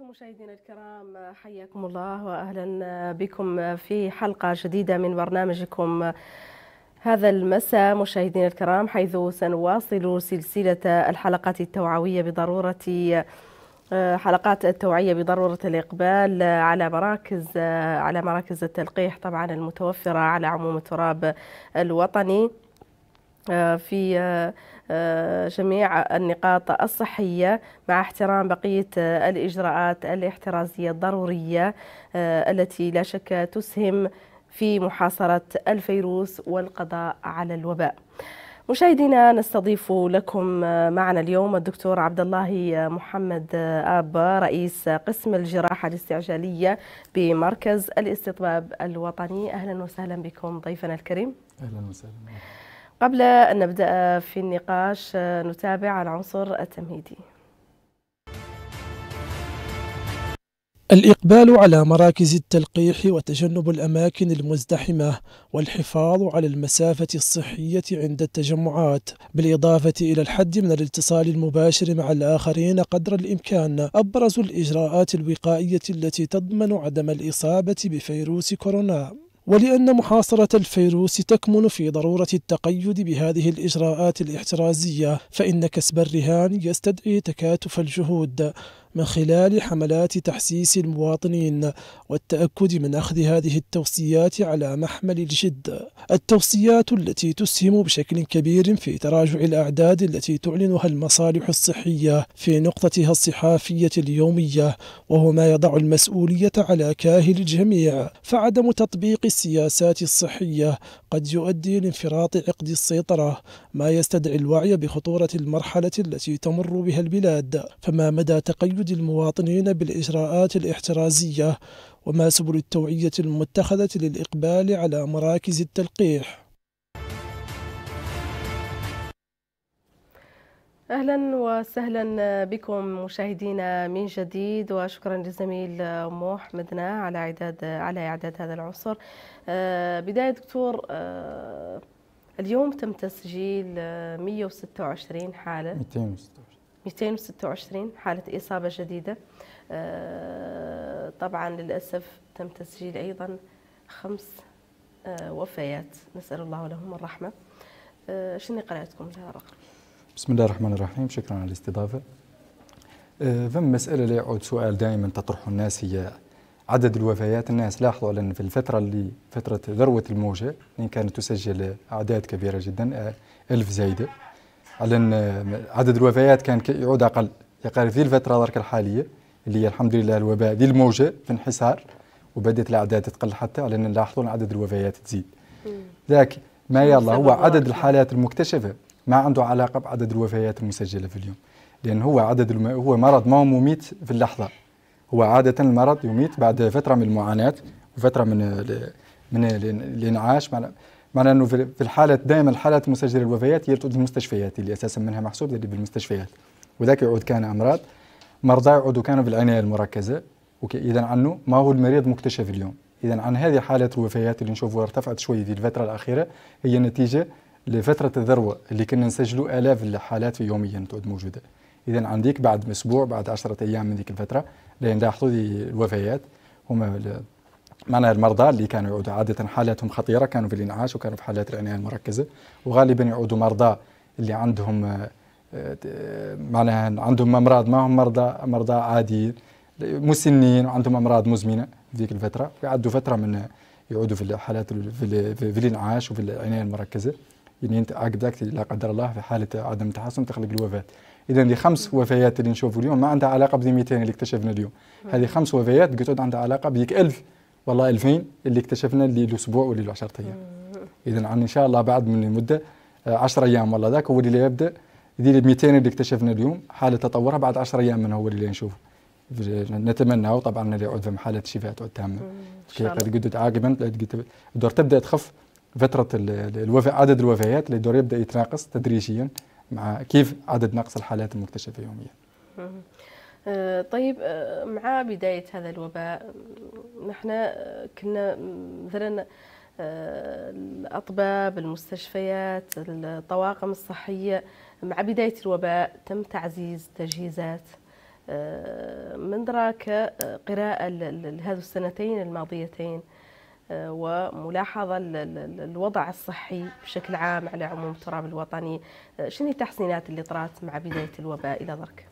أنتم مشاهدينا الكرام حياكم الله وأهلا بكم في حلقة جديدة من برنامجكم هذا المساء مشاهدينا الكرام حيث سنواصل سلسلة الحلقات التوعوية بضرورة حلقات التوعية بضرورة الإقبال على مراكز على مراكز التلقيح طبعا المتوفرة على عموم التراب الوطني في آه، جميع النقاط الصحية مع احترام بقية آه، الإجراءات الاحترازية الضرورية آه، التي لا شك تسهم في محاصرة الفيروس والقضاء على الوباء مشاهدينا نستضيف لكم معنا اليوم الدكتور عبد الله محمد اب رئيس قسم الجراحه الاستعجاليه بمركز الاستطباب الوطني اهلا وسهلا بكم ضيفنا الكريم اهلا وسهلا قبل أن نبدأ في النقاش نتابع العنصر التمهيدي الإقبال على مراكز التلقيح وتجنب الأماكن المزدحمة والحفاظ على المسافة الصحية عند التجمعات بالإضافة إلى الحد من الاتصال المباشر مع الآخرين قدر الإمكان أبرز الإجراءات الوقائية التي تضمن عدم الإصابة بفيروس كورونا ولأن محاصرة الفيروس تكمن في ضرورة التقيد بهذه الإجراءات الاحترازية فإن كسب الرهان يستدعي تكاتف الجهود من خلال حملات تحسيس المواطنين والتأكد من أخذ هذه التوصيات على محمل الجد التوصيات التي تسهم بشكل كبير في تراجع الأعداد التي تعلنها المصالح الصحية في نقطتها الصحافية اليومية وهو ما يضع المسؤولية على كاهل الجميع فعدم تطبيق السياسات الصحية قد يؤدي لانفراط عقد السيطرة ما يستدعي الوعي بخطورة المرحلة التي تمر بها البلاد فما مدى تقيد المواطنين بالإجراءات الاحترازية وما سبل التوعية المتخذة للإقبال على مراكز التلقيح اهلا وسهلا بكم مشاهدينا من جديد وشكرا للزميل محمد على اعداد على اعداد هذا العنصر آه، بدايه دكتور آه، اليوم تم تسجيل 126 آه، حالة 226 226 حالة إصابة جديدة آه، طبعا للأسف تم تسجيل أيضا خمس آه، وفيات نسأل الله لهم الرحمة شنو قراءتكم لهذا الرقم؟ بسم الله الرحمن الرحيم شكرا على الاستضافة فم مسألة لا يعود سؤال دائما تطرحه الناس هي عدد الوفيات الناس لاحظوا أن في الفترة اللي فترة ذروة الموجة ان يعني كانت تسجل أعداد كبيرة جدا آه، ألف زايدة على أن عدد الوفيات كان يعود أقل يقارب في الفترة ذاك الحالية اللي هي الحمد لله الوباء ذي الموجة في انحسار وبدأت الأعداد تقل حتى على أن نلاحظوا عدد الوفيات تزيد ذاك ما يلا هو عدد الحالات المكتشفة ما عنده علاقة بعدد الوفيات المسجلة في اليوم لأن هو عدد الم... هو مرض ما هو مميت في اللحظة هو عادة المرض يميت بعد فترة من المعاناة وفترة من من الانعاش معنى انه في الحالة دائما الحالات المسجلة للوفيات هي تعود المستشفيات اللي اساسا منها محسوب اللي بالمستشفيات وذاك يعود كان امراض مرضى يعودوا كانوا بالعناية المركزة اذا عنه ما هو المريض مكتشف اليوم اذا عن هذه حالة الوفيات اللي نشوفوا ارتفعت شوي في الفترة الأخيرة هي نتيجة لفترة الذروة اللي كنا نسجلوا آلاف الحالات في يوميا تعود موجودة إذا عندك بعد أسبوع بعد عشرة أيام من ذيك الفترة لان لاحظوا الوفيات هما معناها المرضى اللي كانوا يعودوا عادة حالاتهم خطيرة كانوا في الإنعاش وكانوا في حالات العناية المركزة وغالبا يعودوا مرضى اللي عندهم آه، آه، معناها عندهم أمراض ما هم مرضى مرضى عاديين مسنين وعندهم أمراض مزمنة في ذيك الفترة ويعدوا فترة من يعودوا في الحالات في, الإنعاش وفي العناية المركزة يعني أنت عقدك لا قدر الله في حالة عدم تحسن تخلق الوفاة اذا اللي خمس وفيات اللي نشوفوا اليوم ما عندها علاقه ب 200 اللي اكتشفنا اليوم هذه خمس وفيات قد عندها علاقه بيك 1000 والله 2000 اللي اكتشفنا اللي الاسبوع واللي 10 ايام اذا عن ان شاء الله بعد من المده 10 آه، ايام والله ذاك هو اللي يبدا دي ال 200 اللي اكتشفنا اليوم حاله تطورها بعد 10 ايام من هو اللي نشوفه نتمنى طبعا اللي يعود في حاله شفاء تعود تامه قد قد عاقبا الدور تبدا تخف فتره الوفاة عدد الوفيات اللي الدور يبدا يتناقص تدريجيا مع كيف عدد نقص الحالات المكتشفه يوميا آه، طيب آه، مع بداية هذا الوباء نحن آه، كنا مثلا الأطباء المستشفيات، الطواقم الصحية مع بداية الوباء تم تعزيز تجهيزات من دراك قراءة لهذه السنتين الماضيتين آه، وملاحظة الوضع الصحي بشكل عام على عموم التراب الوطني آه، شنو التحسينات اللي طرات مع بداية الوباء إلى درك؟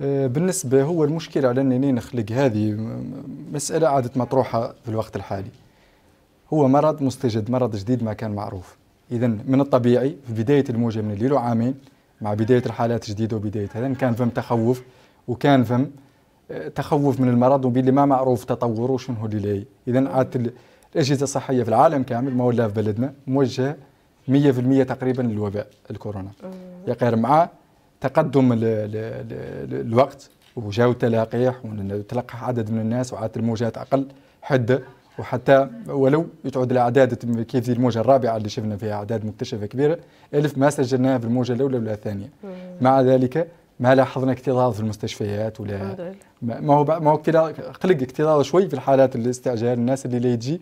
آه، بالنسبة هو المشكلة على أنني نخلق هذه مسألة عادت مطروحة في الوقت الحالي هو مرض مستجد مرض جديد ما كان معروف إذا من الطبيعي في بداية الموجة من الليل وعامين مع بداية الحالات الجديدة وبداية هذا كان فم تخوف وكان فم تخوف من المرض وباللي ما معروف تطوره شنو هو اللي اذا عاد الاجهزه الصحيه في العالم كامل ما ولا في بلدنا موجهه 100% تقريبا للوباء الكورونا يقير مع تقدم الـ الـ الـ الوقت وجاو التلاقيح وتلقح عدد من الناس وعادت الموجات اقل حده وحتى ولو تعود الاعداد كيف في الموجه الرابعه اللي شفنا فيها اعداد مكتشفه كبيره الف ما سجلناها في الموجه الاولى ولا الثانيه مع ذلك ما لاحظنا اكتظاظ في المستشفيات ولا ما هو ما هو قلق اكتظاظ شوي في الحالات الاستعجال الناس اللي لا تجي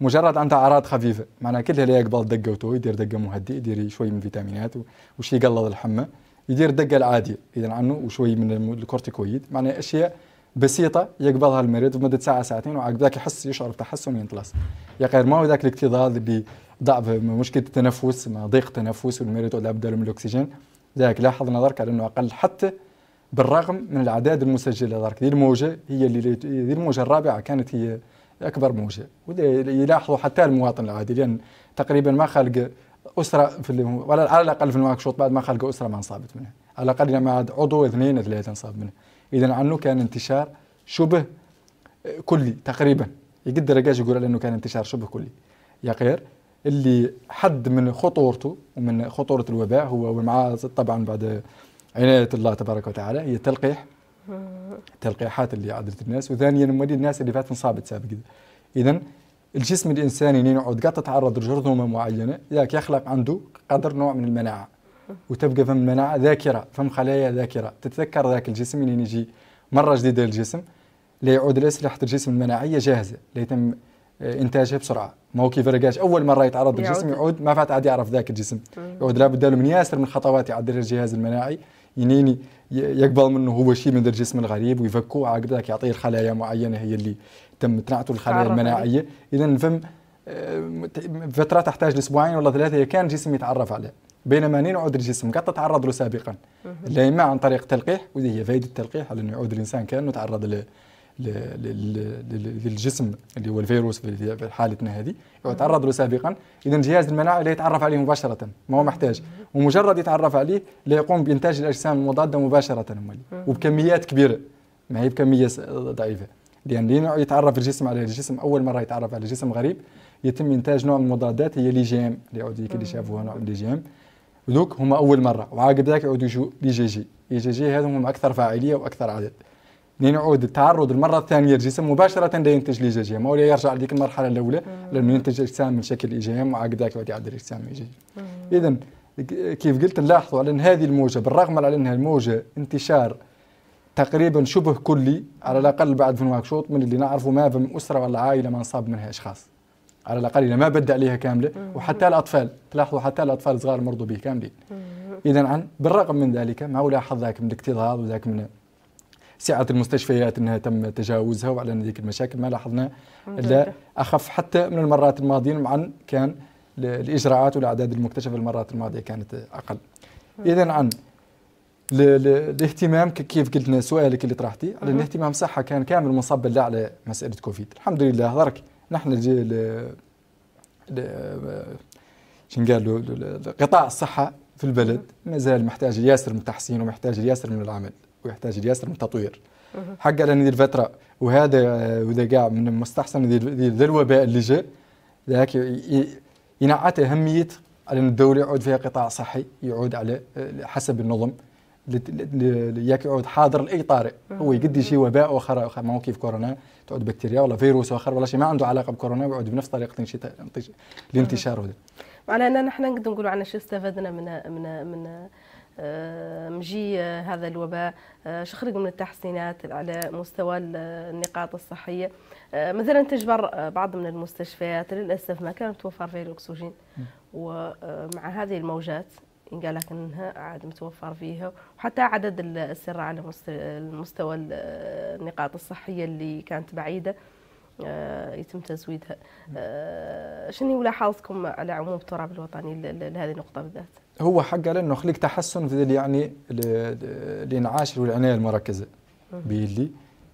مجرد عندها اعراض خفيفه معناها كلها لا يقبل دقه وتو يدير دقه مهدئه يدير شوي من فيتامينات وشي يقلل الحمى يدير الدقه العاديه اذا عنه وشوي من الكورتيكويد معناها اشياء بسيطه يقبلها المريض لمدة ساعه ساعتين وعقب ذاك يحس يشعر بتحسن وينطلس يا غير ما هو ذاك الاكتظاظ اللي ضعف مشكله التنفس ضيق تنفس والمريض ولا بدل من الاكسجين لذلك لاحظ نظرك على انه اقل حتى بالرغم من الاعداد المسجله ذلك دي الموجه هي اللي دي الموجه الرابعه كانت هي اكبر موجه يلاحظوا حتى المواطن العادي لان تقريبا ما خلق اسره في ولا على الاقل في نواكشوط بعد ما خلق اسره ما انصابت منها على الاقل يعني ما عاد عضو اثنين ثلاثه انصاب منها اذا عنه كان انتشار شبه كلي تقريبا يقدر يقول انه كان انتشار شبه كلي يا غير اللي حد من خطورته ومن خطوره الوباء هو ومعاه طبعا بعد عنايه الله تبارك وتعالى هي التلقيح التلقيحات اللي عدلت الناس وثانيا مولي الناس اللي فات انصابت سابقا اذا الجسم الانساني اللي نعود قاعد تتعرض لجرثومه معينه ذاك يخلق عنده قدر نوع من المناعه وتبقى فم المناعه ذاكره فم خلايا ذاكره تتذكر ذاك الجسم اللي يجي مره جديده للجسم ليعود الأسلحة الجسم المناعيه جاهزه ليتم آه، انتاجها بسرعه ما هو كيف الرجاج اول مره يتعرض للجسم يعود ما فات عاد يعرف ذاك الجسم يعود لابد له من ياسر من خطوات يعدل الجهاز المناعي ينيني يقبل منه هو شيء من الجسم الغريب ويفكوه عقد ذاك يعطيه الخلايا معينه هي اللي تم تنعته الخلايا المناعيه اذا فم آه، فتره تحتاج لاسبوعين ولا ثلاثه كان الجسم يتعرف عليه بينما نين عود الجسم قد تتعرض له سابقا اما عن طريق تلقيح وهي فائده التلقيح على انه يعود الانسان كانه تعرض للجسم اللي هو الفيروس في حالتنا هذه وتعرض له سابقا اذا جهاز المناعه لا يتعرف عليه مباشره ما هو محتاج ومجرد يتعرف عليه لا يقوم بانتاج الاجسام المضاده مباشره وبكميات كبيره ما هي بكميه ضعيفه لان لين يتعرف الجسم على الجسم اول مره يتعرف على جسم غريب يتم انتاج نوع من المضادات هي لي جي ام اللي يعود اللي شافوها نوع من لي جي ام ذوك هما اول مره وعقب ذاك يعودوا يجوا لي جي جي لي جي جي هذو هم اكثر فاعليه واكثر عدد لين التعرض المره الثانيه للجسم مباشره لا ينتج لجاجيم او يرجع لديك المرحله الاولى لانه ينتج اجسام من شكل ايجام وهكذاك يعود يعدل اجسام ايجابي اذا كيف قلت نلاحظوا على ان هذه الموجه بالرغم على انها الموجه انتشار تقريبا شبه كلي على الاقل بعد في نواكشوط من اللي نعرفه ما من اسره ولا عائله ما نصاب منها اشخاص على الاقل اذا ما بدا عليها كامله وحتى الاطفال تلاحظوا حتى الاطفال الصغار مرضوا به كاملين اذا عن بالرغم من ذلك ما هو لاحظ ذاك من الاكتظاظ وذاك من سعه المستشفيات انها تم تجاوزها وعلى ان ذيك المشاكل ما لاحظنا الا اخف حتى من المرات الماضيه مع كان الاجراءات والاعداد المكتشفه المرات الماضيه كانت اقل. اذا عن الاهتمام كيف قلنا سؤالك اللي طرحتي على الاهتمام صحه كان كامل منصب لا على مساله كوفيد الحمد لله درك نحن ل- قطاع الصحه في البلد مازال محتاج ياسر من التحسين ومحتاج ياسر من العمل ويحتاج لياسر من التطوير حق على هذه الفتره وهذا وذا كاع من المستحسن ذا الوباء اللي جاء ذاك ينعت اهميه على ان الدوله يعود فيها قطاع صحي يعود على حسب النظم ياك يعود حاضر لاي طارئ هو يقد شي وباء اخر ما هو كيف كورونا تعود بكتيريا ولا فيروس اخر ولا شيء ما عنده علاقه بكورونا ويعود بنفس طريقه الانتشار معناها نحن نقدر نقولوا عن شو استفدنا من من من آه، مجي آه، هذا الوباء آه، شخرج من التحسينات على مستوى النقاط الصحية مثلا تجبر بعض من المستشفيات للأسف ما كان متوفر فيها الأكسجين ومع هذه الموجات إن قال لك أنها عاد متوفر فيها وحتى عدد السرة على مستوى النقاط الصحية اللي كانت بعيدة يتم تزويدها شنو ملاحظتكم على عموم التراب الوطني لهذه النقطة بالذات؟ هو حق على انه خليك تحسن في يعني الانعاش والعنايه المركزه باللي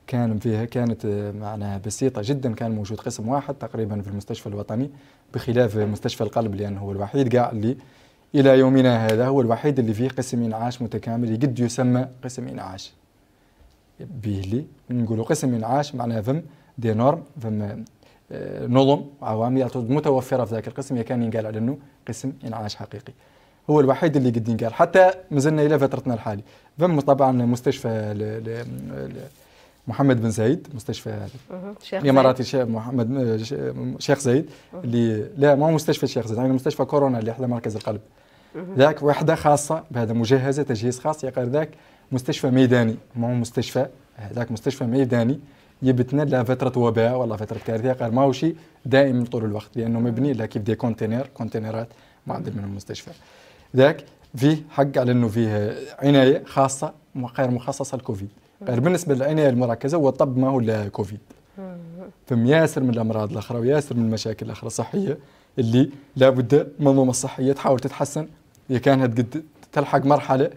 كان فيها كانت آه، معناها بسيطه جدا كان موجود قسم واحد تقريبا في المستشفى الوطني بخلاف مستشفى القلب لانه هو الوحيد قاع اللي الى يومنا هذا هو الوحيد اللي فيه قسم انعاش متكامل يقد يسمى قسم انعاش بيلي نقولوا قسم انعاش معناها فم دي نورم فم آه، نظم عوامل يعني متوفره في ذاك القسم كان ينقال على انه قسم انعاش حقيقي هو الوحيد اللي قد ينقال حتى مازلنا الى فترتنا الحالي فما طبعا مستشفى ل... ل... ل... محمد بن زايد مستشفى الاماراتي شيخ محمد آه، آه، شيخ زايد اللي لا هو مستشفى شيخ زايد يعني مستشفى كورونا اللي احدى مركز القلب ذاك وحده خاصه بهذا مجهزه تجهيز خاص يقال ذاك مستشفى ميداني ما هو مستشفى ذاك مستشفى ميداني يبتنا لا فتره وباء ولا فتره كارثه قال ما هو شيء دائم طول الوقت لانه مبني لا كيف دي كونتينر كونتينرات معدل من المستشفى ذاك فيه حق على انه فيه عنايه خاصه غير مخصصه للكوفيد غير بالنسبه للعنايه المركزه هو الطب ما هو كوفيد فم ياسر من الامراض الاخرى وياسر من المشاكل الاخرى الصحيه اللي لابد المنظومه الصحيه تحاول تتحسن اذا كانت قد تلحق مرحله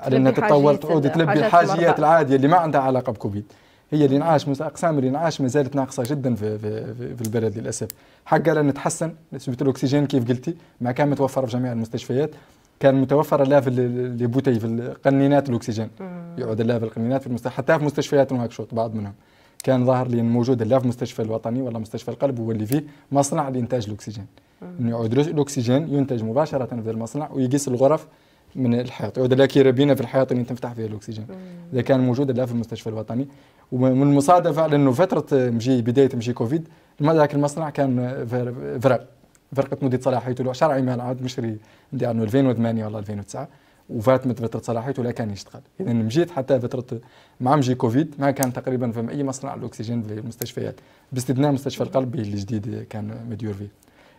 على انها تتطور تعود تلبي الحاجيات العاديه اللي ما عندها علاقه بكوفيد هي الانعاش اقسام الانعاش ما زالت ناقصه جدا في في, في البلد للاسف حق لا نتحسن نسبه الاكسجين كيف قلتي ما كان متوفر في جميع المستشفيات كان متوفر لا في لي بوتي في القنينات الاكسجين يعود لا في القنينات في المستشفى حتى في مستشفيات نواكشوط بعض منهم كان ظاهر لي موجود لا في مستشفى الوطني ولا مستشفى القلب هو اللي فيه مصنع لانتاج الاكسجين انه يعود الاكسجين ينتج مباشره في المصنع ويقيس الغرف من الحيط يعود لا كيربينه في الحيط اللي تنفتح فيها الاكسجين اذا كان موجود لا في المستشفى الوطني ومن المصادفه لانه فتره مجي بدايه مجي كوفيد هذاك المصنع كان فرق فرقه مدير صلاحيته له شرعي ما عاد مشري عندي عنه 2008 ولا 2009 وفات من فتره صلاحيته لا كان يشتغل اذا مجيت حتى فتره مع مجي كوفيد ما كان تقريبا فما اي مصنع للاكسجين في المستشفيات باستثناء مستشفى القلب الجديد كان مديور فيه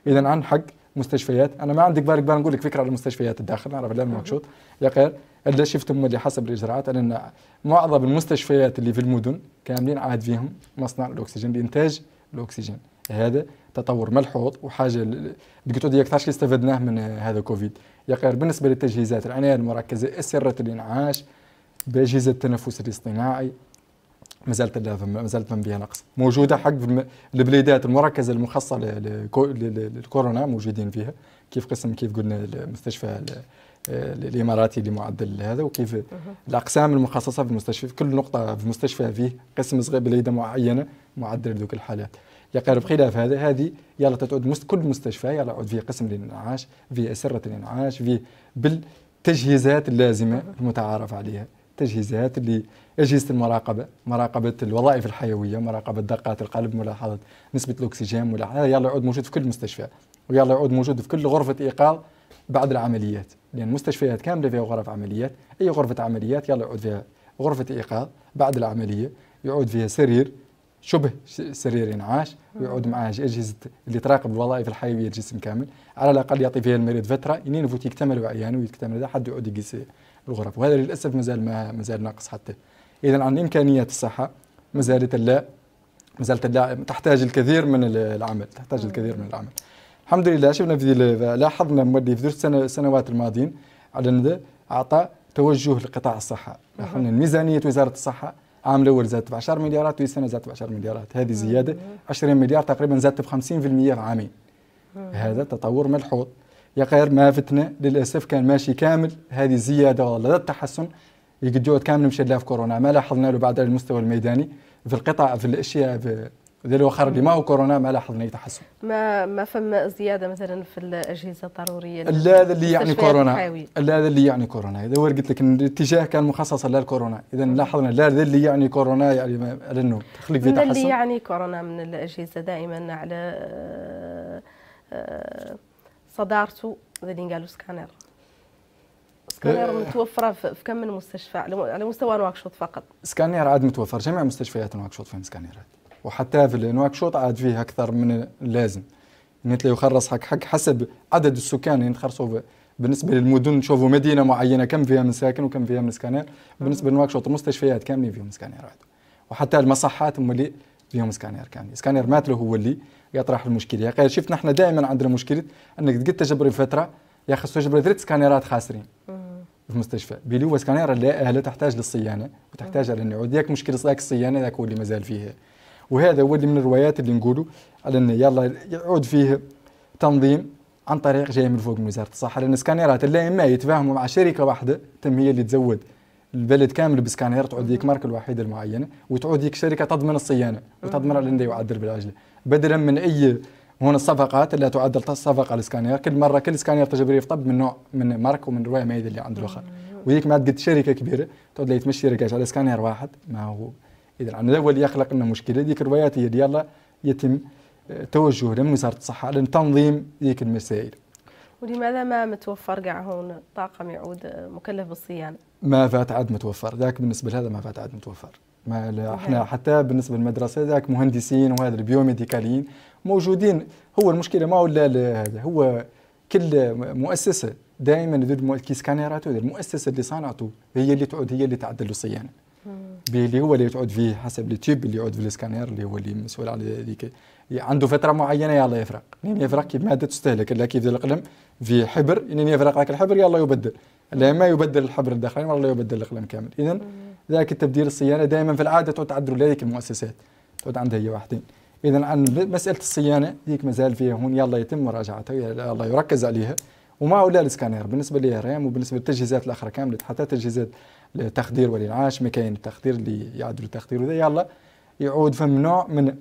اذا عن حق مستشفيات انا ما عندي قبال قبال نقول لك فكره على المستشفيات الداخل نعرف لا مكشوط يا غير اللي شفتهم اللي حسب الاجراءات ان معظم المستشفيات اللي في المدن كاملين عاد فيهم مصنع الاكسجين لانتاج الاكسجين هذا تطور ملحوظ وحاجه دكتور ديك اللي استفدناه من هذا كوفيد يا غير بالنسبه للتجهيزات العنايه المركزه السره الانعاش باجهزه التنفس الاصطناعي ما زالت ما زالت فيها بها نقص موجوده حق البليدات المركزه المخصصه للكورونا موجودين فيها كيف قسم كيف قلنا المستشفى آه، الاماراتي لمعدل هذا وكيف الاقسام المخصصه في المستشفى في كل نقطه في المستشفى فيه قسم صغير بليده معينه معدل لذوك الحالات يقرب خلاف هذا هذه يلا تعود كل مستشفى يلا عود فيه قسم للانعاش فيه اسره الانعاش فيه بالتجهيزات اللازمه المتعارف عليها تجهيزات اللي أجهزة المراقبة مراقبة الوظائف الحيوية مراقبة دقات القلب ملاحظة نسبة الأكسجين ملاحظة هذا يلا يعود موجود في كل مستشفى ويلا يعود موجود في كل غرفة إيقاظ بعد العمليات لأن المستشفيات كاملة فيها غرف عمليات أي غرفة عمليات يلا يعود فيها غرفة إيقاظ بعد العملية يعود فيها سرير شبه سرير انعاش ويعود معاه اجهزه اللي تراقب الوظائف الحيويه الجسم كامل على الاقل يعطي فيها المريض فتره ينين فوت يكتمل وعيانه ويكتمل حد يعود يقيس الغرف وهذا للاسف مازال ما مازال ناقص حتى إذا عن إمكانيات الصحة ما زالت لا ما زالت تحتاج الكثير من العمل تحتاج نعم. الكثير من العمل الحمد لله شفنا في لاحظنا مودي في السنوات الماضيين على أعطى توجه لقطاع الصحة لاحظنا نعم. ميزانية وزارة الصحة عام الاول زادت ب 10 مليارات والسنه زادت ب 10 مليارات هذه نعم. زياده 20 مليار تقريبا زادت ب 50% في عامين هذا تطور ملحوظ يا غير ما فتنا للاسف كان ماشي كامل هذه زياده ولا التحسن يقد كامل مشى في كورونا ما لاحظنا له بعد على المستوى الميداني في القطع في الاشياء في الاخر اللي ما هو كورونا ما لاحظنا اي تحسن ما ما فما زياده مثلا في الاجهزه الضروريه لا هذا اللي يعني كورونا لا هذا اللي يعني كورونا اذا قلت لك الاتجاه كان مخصص للكورونا اذا لاحظنا لا هذا اللي يعني كورونا يعني لانه تخليك في تحسن اللي يعني كورونا من الاجهزه دائما على صدارته اللي قالوا سكانر سكانير آه. متوفره في كم من مستشفى على مستوى نواكشوط فقط سكانير عاد متوفر جميع مستشفيات نواكشوط فيهم سكانيرات وحتى في نواكشوط عاد فيه اكثر من اللازم مثل يعني يخرص حق حق حسب عدد السكان اللي نخرصوا بالنسبه للمدن نشوفوا مدينه معينه كم فيها من ساكن وكم فيها من سكانير بالنسبه لنواكشوط المستشفيات كاملين فيهم سكانيرات وحتى المصحات اللي فيهم سكانير كاملين سكانير له هو اللي يطرح المشكله يا قال شفت نحن دائما عندنا مشكله انك تقد تجبري فتره يا خصو تجبري ثلاث سكانيرات خاسرين في مستشفى بلوفا سكانيرا لا لا تحتاج للصيانه وتحتاج على النعود ياك مشكله ذاك الصيانه ذاك هو اللي مازال فيه وهذا هو اللي من الروايات اللي نقولوا على انه يلا يعود فيه تنظيم عن طريق جاي من فوق من وزاره الصحه لان سكانيرات اللي ما يتفاهموا مع شركه واحده تم هي اللي تزود البلد كامل بسكانير تعود ديك ماركه الوحيده المعينه وتعود ديك شركه تضمن الصيانه وتضمن على انه يعدل بالعجله بدلا من اي هنا الصفقات اللي تعدل صفقه للسكانير كل مره كل سكانير تجربه طب من نوع من مارك ومن روايه ميد اللي عند الاخر وهيك ما تقد شركه كبيره تقعد يتمشي شركه على سكانير واحد ما هو اذا عن الاول يخلق لنا مشكله ذيك الروايات هي اللي يلا يتم آه، توجه من وزاره الصحه لتنظيم ذيك المسائل ولماذا ما متوفر قاع هون طاقم يعود آه، مكلف بالصيانه؟ ما فات عاد متوفر، ذاك بالنسبه لهذا ما فات عاد متوفر. ما احنا حتى بالنسبه للمدرسه ذاك مهندسين وهذا البيوميديكاليين موجودين هو المشكله ما ولا هذا هو كل مؤسسه دائما ضد كي سكانيراتو المؤسسه اللي صنعته هي اللي تعود هي اللي تعدل الصيانه اللي هو اللي تعود فيه حسب التيب اللي يعود في السكانير اللي هو اللي مسؤول على ذيك عنده فتره معينه يلا يفرق يعني يفرق كيف ماده تستهلك لا كيف القلم في حبر يعني يفرق لك الحبر يلا يبدل لا ما يبدل الحبر الداخلي ولا يبدل القلم كامل اذا ذاك التبديل الصيانه دائما في العاده تعود تعدل لهذيك المؤسسات تعود عندها هي واحدين اذا عن مساله الصيانه هيك مازال فيها هون يلا يتم مراجعتها يلا يركز عليها وما ولا السكانير بالنسبه للرام وبالنسبه للتجهيزات الاخرى كامله حتى تجهيزات التخدير والانعاش مكاين التخدير اللي يعدلوا التخدير وذا يلا يعود فم نوع من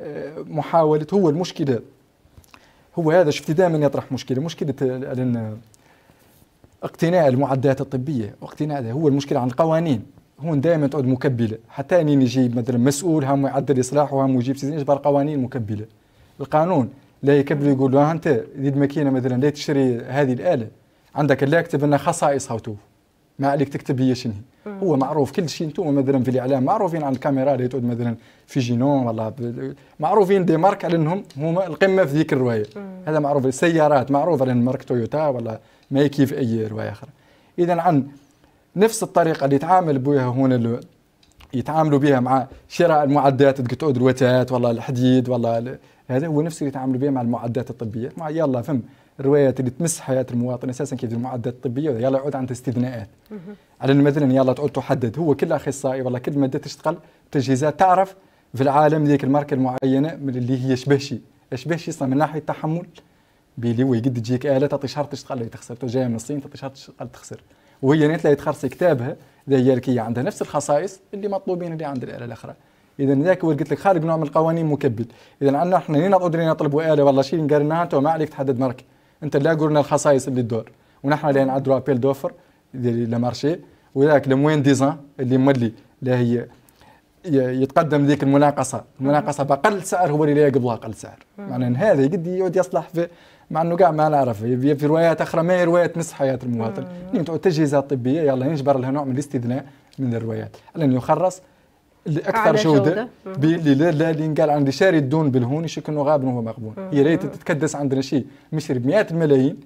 آه، محاوله هو المشكله هو هذا شفت دائما يطرح مشكله مشكله اقتناء المعدات الطبيه واقتناء هو المشكله عن القوانين هون دائما تقعد مكبله حتى اني نجي مثلا مسؤول هم يعدل اصلاح وهم يجيب سيزن اجبر قوانين مكبله القانون لا يكبل يقول له آه، انت تريد ماكينه مثلا لا تشتري هذه الاله عندك لا يكتب لنا خصائصها تو ما عليك تكتب هي شنو هو معروف كل شيء انتم مثلا في الاعلام معروفين عن الكاميرا اللي تقعد مثلا في جينون والله معروفين دي مارك على انهم هما القمه في ذيك الروايه هذا معروف السيارات معروف على مارك تويوتا ولا ما كيف اي روايه اخرى اذا عن نفس الطريقه اللي يتعامل بها هون يتعاملوا بها مع شراء المعدات تقطعوا الوتات والله الحديد والله هذا هو نفس اللي يتعاملوا بها مع المعدات الطبيه مع يلا فهم الروايات اللي تمس حياه المواطن اساسا كيف المعدات الطبيه يلا يعود عند استثناءات على مثلا يلا تعود تحدد هو كل اخصائي والله كل ماده تشتغل تجهيزات تعرف في العالم ذيك الماركه المعينه من اللي هي شبه شيء شبه شيء من ناحيه التحمل بلي هو يقد تجيك اله تعطي شهر تشتغل تخسر جايه من الصين تعطي شهر تشتغل تخسر وهي نتلاقي تخرصي كتابها ذيالكية عندها نفس الخصائص اللي مطلوبين اللي عند الآلة الأخرى اذا ذاك قلت لك خارج نوع من القوانين مكبل اذا عندنا احنا نين قدرنا نطلبوا اله والله شيء قالنا انت ما عليك تحدد مرك انت لا قلنا الخصائص اللي تدور ونحن اللي نعدوا ابيل دوفر لمارشي وذاك لموين ديزان اللي مولي لا هي يتقدم ذيك المناقصه المناقصه باقل سعر هو اللي لا يقبلها اقل سعر معناها هذا قد يعود يصلح في مع انه كاع ما نعرف في روايات اخرى ما هي روايات نص حياه المواطن آه. نمتعوا التجهيزات طبيه يلا يجبر لها نوع من الاستثناء من الروايات لن يخرص الاكثر جوده اللي لا اللي قال عندي شاري الدون بالهون يشك انه غابن وهو مغبون يا ريت تتكدس عندنا شيء مشري بمئات الملايين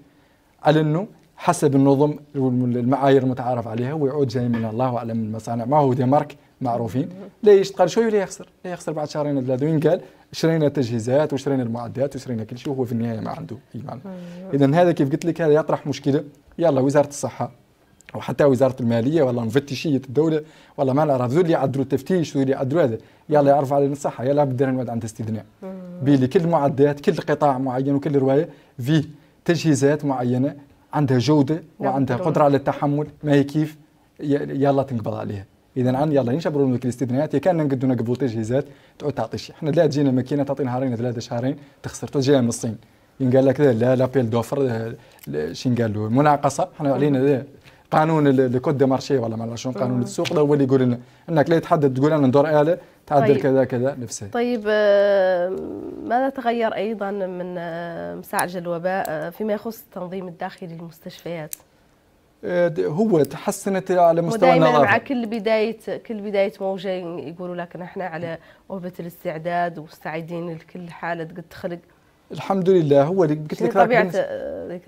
على انه حسب النظم والمعايير المتعارف عليها ويعود جاي من الله اعلم المصانع ما هو دي مارك معروفين لا يشتغل شوي ولا يخسر لا يخسر بعد شهرين ثلاثه وين قال شرينا تجهيزات وشرينا المعدات وشرينا كل شيء وهو في النهايه ما عنده اي معنى أيوة. اذا هذا كيف قلت لك هذا يطرح مشكله يلا وزاره الصحه وحتى وزاره الماليه والله مفتشيه الدوله والله ما نعرف ذول يعدلوا التفتيش ذول يعدلوا هذا يلا يعرف علينا الصحه يلا بدنا نقعد عند استثناء أيوة. بلي كل معدات كل قطاع معين وكل روايه فيه تجهيزات معينه عندها جوده وعندها قدره على التحمل ما هي كيف يلا تنقبض عليها اذا عن يلا ينشبروا لك الاستثناءات يا كان نقدوا نقبوا تجهيزات تعود تعطي شيء احنا لا تجينا ماكينه تعطي نهارين ثلاثه شهرين تخسر تجيها من الصين قال لك لا لابيل دوفر شين قال له مناقصه احنا علينا قانون الكود دي مارشي ولا ما نعرفش شنو قانون السوق ده هو اللي يقول لنا انك لا تحدد تقول انا ندور اله تعدل طيب. كذا كذا نفسها طيب آه، ماذا تغير ايضا من آه، مساعد الوباء آه، فيما يخص التنظيم الداخلي للمستشفيات؟ هو تحسنت على مستوى ودائما النظافه مع كل بدايه كل بدايه موجه يقولوا لك نحن على اوبه الاستعداد ومستعدين لكل حاله قد تخلق الحمد لله هو قلت لك طبيعه ذاك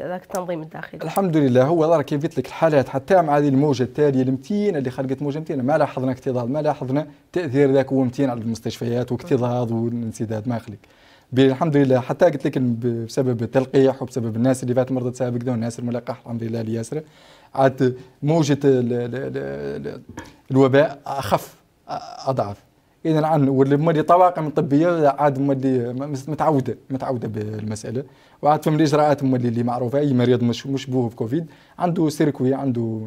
آه، التنظيم الداخلي الحمد لله هو راك كيف قلت لك الحالات حتى مع هذه الموجه التاليه المتينه اللي خلقت موجه متينه ما لاحظنا اكتظاظ ما لاحظنا تاثير ذاك هو متين على المستشفيات واكتظاظ والانسداد ما خلق الحمد لله حتى قلت لك بسبب التلقيح وبسبب الناس اللي فات مرضت سابق والناس الملقح الحمد لله الياسره عاد موجه الوباء اخف اضعف اذا عن واللي طواقم طبيه عاد مولي متعوده متعوده بالمساله وعاد فم الاجراءات مولي اللي معروفه اي مريض مش مشبوه بكوفيد عنده سيركوي عنده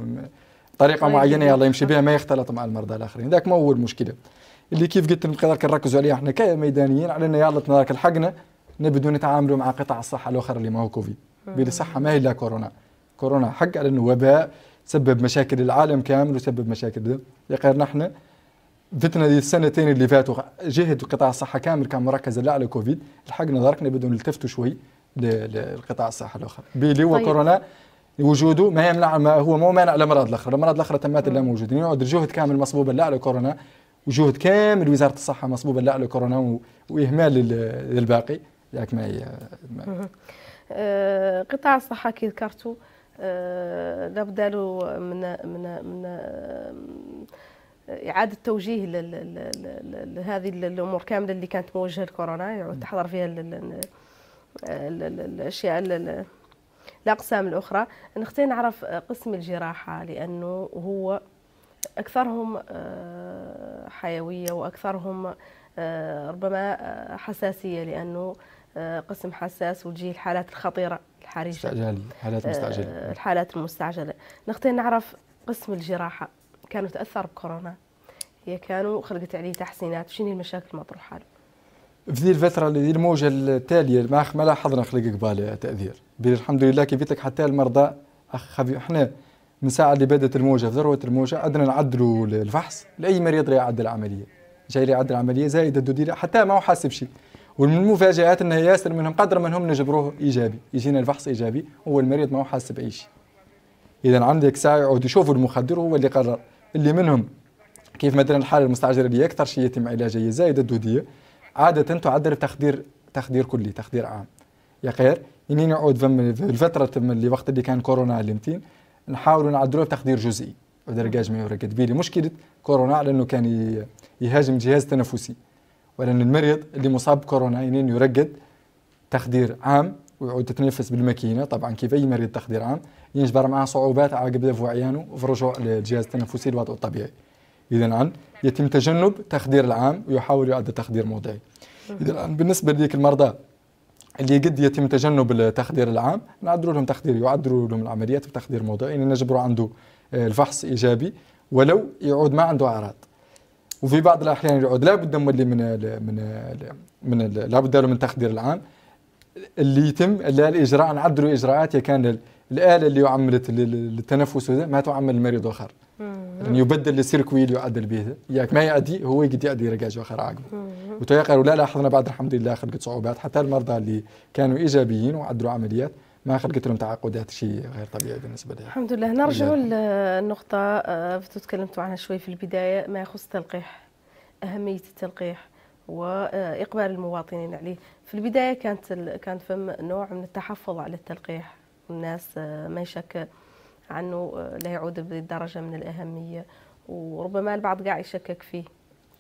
طريقه معينه يلا يمشي بها ما يختلط مع المرضى الاخرين ذاك ما هو المشكله اللي كيف قلت نقدر نركزوا عليها احنا كميدانيين على ان يلا نراك الحقنا نبدو نتعاملوا مع قطاع الصحه الاخر اللي ما هو كوفيد بالصحه ما هي الا كورونا كورونا حق على انه وباء سبب مشاكل العالم كامل وسبب مشاكل غير نحن فتنا دي السنتين اللي فاتوا جهد قطاع الصحه كامل كان مركز لا على كوفيد لحقنا دركنا بدهم نلتفتوا شوي للقطاع الصحه الاخر بلي هو طيب. كورونا وجوده ما يمنع ما هو مو مانع الامراض الاخرى، الامراض الاخرى تمات لا موجودين، يعود الجهد كامل مصبوبا لا على كورونا وجهد كامل وزاره الصحه مصبوبا لا على كورونا و... واهمال للباقي ياك ما هي آه، قطاع الصحه كي ذكرتوا لابد آه، له من من من آه، اعاده توجيه لهذه الامور كامله اللي كانت موجهه لكورونا يعود يعني تحضر فيها الاشياء الاقسام الاخرى نختي نعرف قسم الجراحه لانه هو اكثرهم آه، حيويه واكثرهم ربما حساسيه لانه قسم حساس وتجيه الحالات الخطيره الحرجه استعجالي حالات آه، مستعجله الحالات المستعجله نختي نعرف قسم الجراحه كانوا تاثر بكورونا هي كانوا خلقت عليه تحسينات شنو المشاكل المطروحه له في ذي الفترة اللي الموجة التالية ما لاحظنا خلق قبالة تأثير الحمد لله كيف لك حتى المرضى خفي احنا من ساعة اللي بدأت الموجة في ذروة الموجة عدنا نعدلوا الفحص لأي مريض يعدل العملية جاي يعدل العملية زائد الدوديلة حتى ما هو حاسب شيء ومن المفاجآت انه ياسر منهم قدر منهم نجبروه إيجابي يجينا الفحص إيجابي هو المريض ما هو حاسس بأي شيء إذا عندك ساعة يعود يشوف المخدر وهو اللي قرر اللي منهم كيف مثلا الحالة المستعجلة اللي أكثر شيء يتم علاجها هي زائدة الدودية عادة تعدل بتخدير تخدير كلي تخدير عام يا خير اني يعود فم الفترة اللي وقت اللي كان كورونا علمتين الامتين نحاولوا نعدلوه بتخدير جزئي ودرجاج ما يورا كتبيلي مشكلة كورونا لأنه كان يهاجم جهاز تنفسي ولأن المريض اللي مصاب بكورونا عينين يرقد تخدير عام ويعود تتنفس بالماكينة طبعا كيف أي مريض تخدير عام يجبر معه صعوبات عقب في عيانه في الرجوع للجهاز التنفسي الوضع الطبيعي إذا عن يتم تجنب تخدير العام ويحاول يعد تخدير موضعي إذا الآن بالنسبة لديك المرضى اللي قد يتم تجنب التخدير العام نعدلوا لهم تخدير يعدلوا لهم العمليات بتخدير موضعي يعني نجبروا عنده آه، الفحص إيجابي ولو يعود ما عنده أعراض وفي بعض الاحيان يعود لابد مولي من اللي من الـ من لابد من التخدير العام اللي يتم الاجراء نعدلوا اجراءات كان الاله اللي عملت للتنفس وذا ما تعمل المريض اخر يعني يبدل السيركوي اللي يعدل به ياك ما يعدي هو يقدر يعدي رجاج اخر عقبه وتيقر لا لاحظنا بعد الحمد لله خلقت صعوبات حتى المرضى اللي كانوا ايجابيين وعدلوا عمليات ما خلقت لهم تعاقدات شيء غير طبيعي بالنسبه لي الحمد لله نرجع للنقطه آه، تكلمتوا عنها شوي في البدايه ما يخص التلقيح اهميه التلقيح واقبال المواطنين عليه في البدايه كانت كان فم نوع من التحفظ على التلقيح الناس آه، ما يشك عنه آه، لا يعود بهذه الدرجه من الاهميه وربما البعض قاع يشكك فيه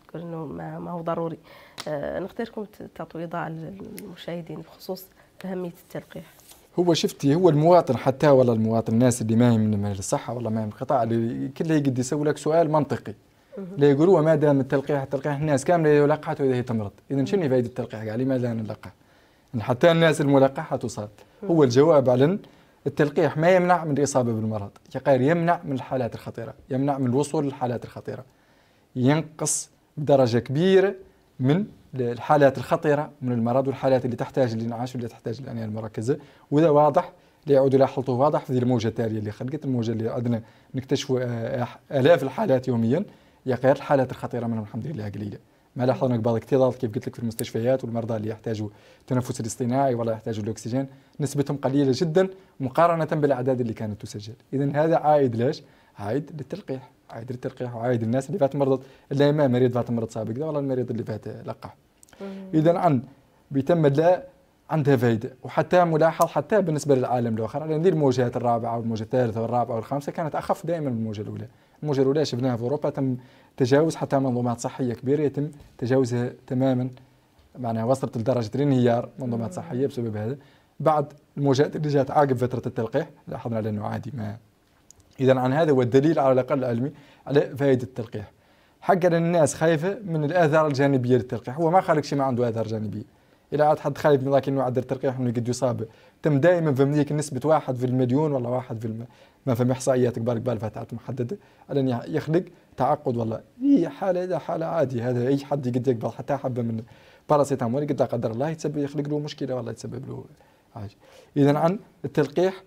يقول انه ما هو ضروري نختاركم تعطوا اضاءه للمشاهدين بخصوص اهميه التلقيح هو شفتي هو المواطن حتى ولا المواطن الناس اللي ما هي من مجلس الصحه ولا ما هي من قطاع اللي كله يقد لك سؤال منطقي لا يقولوا ما دام التلقيح التلقيح الناس كامله يلقحت واذا هي تمرض اذا شنو فائده التلقيح قال لماذا نلقح حتى الناس الملقحه تصاب هو الجواب على التلقيح ما يمنع من الاصابه بالمرض يقال يمنع من الحالات الخطيره يمنع من الوصول للحالات الخطيره ينقص بدرجه كبيره من للحالات الخطيرة من المرض والحالات اللي تحتاج للإنعاش واللي تحتاج للعناية المركزة وإذا واضح اللي يعود إلى حلطه واضح في الموجة التالية اللي خلقت الموجة اللي عندنا نكتشفوا آه، آه، آلاف الحالات يوميا يا غير الحالات الخطيرة منهم الحمد لله قليلة ما لاحظنا بعض الاكتظاظ كيف قلت لك في المستشفيات والمرضى اللي يحتاجوا التنفس الاصطناعي ولا يحتاجوا الاكسجين نسبتهم قليله جدا مقارنه بالاعداد اللي كانت تسجل اذا هذا عائد ليش عائد للتلقيح عادي التلقيح وعادي الناس اللي فات مرضت لا ما مريض فات مرض سابق ولا المريض اللي فات لقاه اذا عن بيتم لا عندها فايده وحتى ملاحظ حتى بالنسبه للعالم الاخر لان الموجات الرابعه والموجه الثالثه والرابعه والخامسه كانت اخف دائما من الموجه الاولى الموجه الاولى شفناها في اوروبا تم تجاوز حتى منظومات صحيه كبيره يتم تجاوزها تماما معناها وصلت لدرجه الانهيار منظومات صحيه بسبب هذا بعد الموجات اللي جات عقب فتره التلقيح لاحظنا لانه عادي ما إذا عن هذا هو الدليل على الأقل العلمي على فائدة التلقيح حقا الناس خايفة من الآثار الجانبية للتلقيح هو ما خالق شيء ما عنده آثار جانبية إلى عاد حد خايف من ذاك إنه التلقيح إنه قد يصاب تم دائما في أمريكا نسبة واحد في المليون ولا واحد في الم... ما في إحصائيات كبار كبار فتحت محددة على أن يخلق تعقد والله هي حالة إذا حالة عادي هذا أي حد قد يقبل حتى حبة من باراسيتامول قد لا قدر الله يتسبب يخلق له مشكلة والله يتسبب له عادي إذا عن التلقيح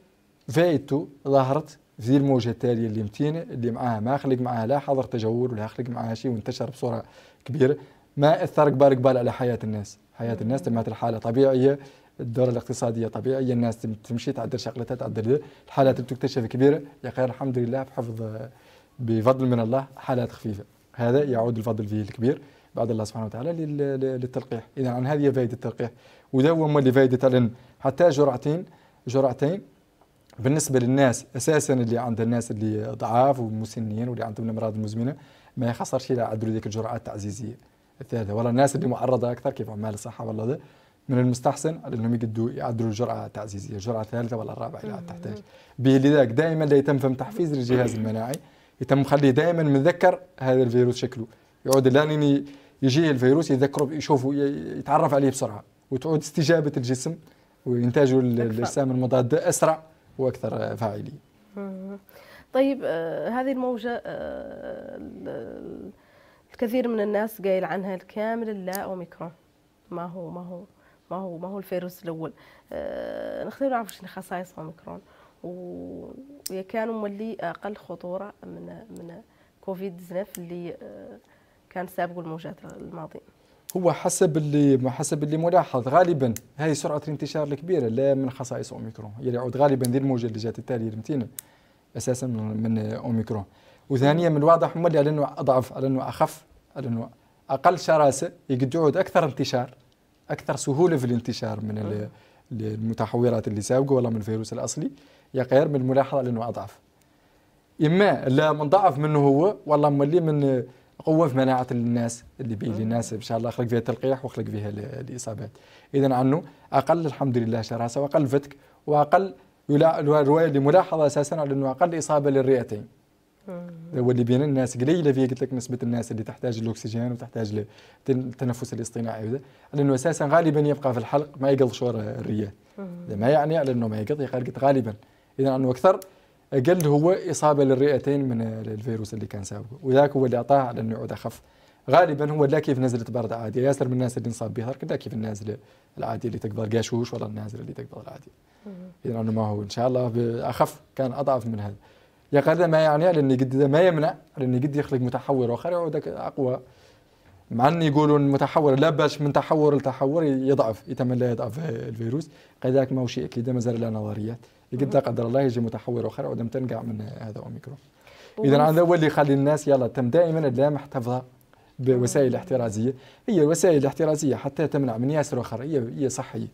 فائدته ظهرت زي الموجة التالية اللي متينة اللي معاها ما خلق معاها لا حظر تجول ولا خلق معاها شيء وانتشر بصورة كبيرة ما أثر قبال قبال على حياة الناس حياة الناس تمات الحالة طبيعية الدورة الاقتصادية طبيعية الناس تمشي تعدل شغلتها تعدل الحالات اللي تكتشف كبيرة يا خير الحمد لله بحفظ بفضل من الله حالات خفيفة هذا يعود الفضل فيه الكبير بعد الله سبحانه وتعالى للتلقيح إذا عن هذه فائدة التلقيح هو اللي فائده حتى جرعتين جرعتين بالنسبه للناس اساسا اللي عند الناس اللي ضعاف ومسنين واللي عندهم الامراض المزمنه ما يخسرش الا عدلوا ذيك الجرعات التعزيزيه الثالثه ولا الناس اللي معرضه اكثر كيف عمال الصحه والله ده من المستحسن انهم يقدوا يعدلوا الجرعه التعزيزيه الجرعه الثالثه ولا الرابعه اذا تحتاج لذلك دائما لا يتم فم تحفيز للجهاز المناعي يتم خليه دائما متذكر هذا الفيروس شكله يعود الان يجيه الفيروس يذكره يشوفه يتعرف عليه بسرعه وتعود استجابه الجسم وانتاجه الاجسام المضاده اسرع واكثر فاعليه. طيب آه، هذه الموجه آه، الكثير من الناس قايل عنها الكامل لا اوميكرون ما هو ما هو ما هو ما هو الفيروس الاول آه، نختار نعرف شنو خصائص اوميكرون وكان مولي اقل خطوره من من كوفيد 19 اللي كان سابق الموجات الماضيه هو حسب اللي حسب اللي ملاحظ غالبا هذه سرعه الانتشار الكبيره لا من خصائص اوميكرون يعود يعني غالبا ذي الموجه اللي جات التاليه المتينة. اساسا من اوميكرون وثانيا من الواضح اللي على انه اضعف على انه اخف على انه اقل شراسه يقد يعود اكثر انتشار اكثر سهوله في الانتشار من المتحورات اللي سابقه ولا من الفيروس الاصلي يا غير من الملاحظه على انه اضعف اما لا منضعف منه هو والله ملي من قوه في مناعه الناس اللي بين الناس ان شاء الله خلق فيها التلقيح وخلق فيها الاصابات اذا عنه اقل الحمد لله شراسه واقل فتك واقل الروايه اللي ملاحظه اساسا على انه اقل اصابه للرئتين واللي بين الناس قليله فيها قلت لك نسبه الناس اللي تحتاج الاكسجين وتحتاج للتنفس الاصطناعي وذا لانه اساسا غالبا يبقى في الحلق ما يقض شور الرئة. ما يعني على انه ما يقض غالبا اذا انه اكثر اقل هو اصابه للرئتين من الفيروس اللي كان سابقه وذاك هو اللي اعطاه على انه يعود اخف غالبا هو لا كيف نزله برد عاديه ياسر من الناس اللي انصاب بها لا كيف النازله العاديه اللي تقبل قاشوش ولا النازله اللي تقبل العاديه اذا انه ما هو ان شاء الله اخف كان اضعف من هذا يا قد ما يعني على اني قد ما يمنع على اني قد يخلق متحور اخر يعود اقوى مع ان يقولون المتحور لا باش من تحور لتحور يضعف يتملى يضعف الفيروس قد ما هو شيء اكيد ما زال لا نظريات يقول لا قدر الله يجي متحور اخر ودم تنقع من هذا اوميكرون اذا هذا هو اللي يخلي الناس يلا تم دائما لا محتفظه بوسائل احترازيه هي الوسائل الاحترازيه حتى تمنع من ياسر اخر هي هي صحيه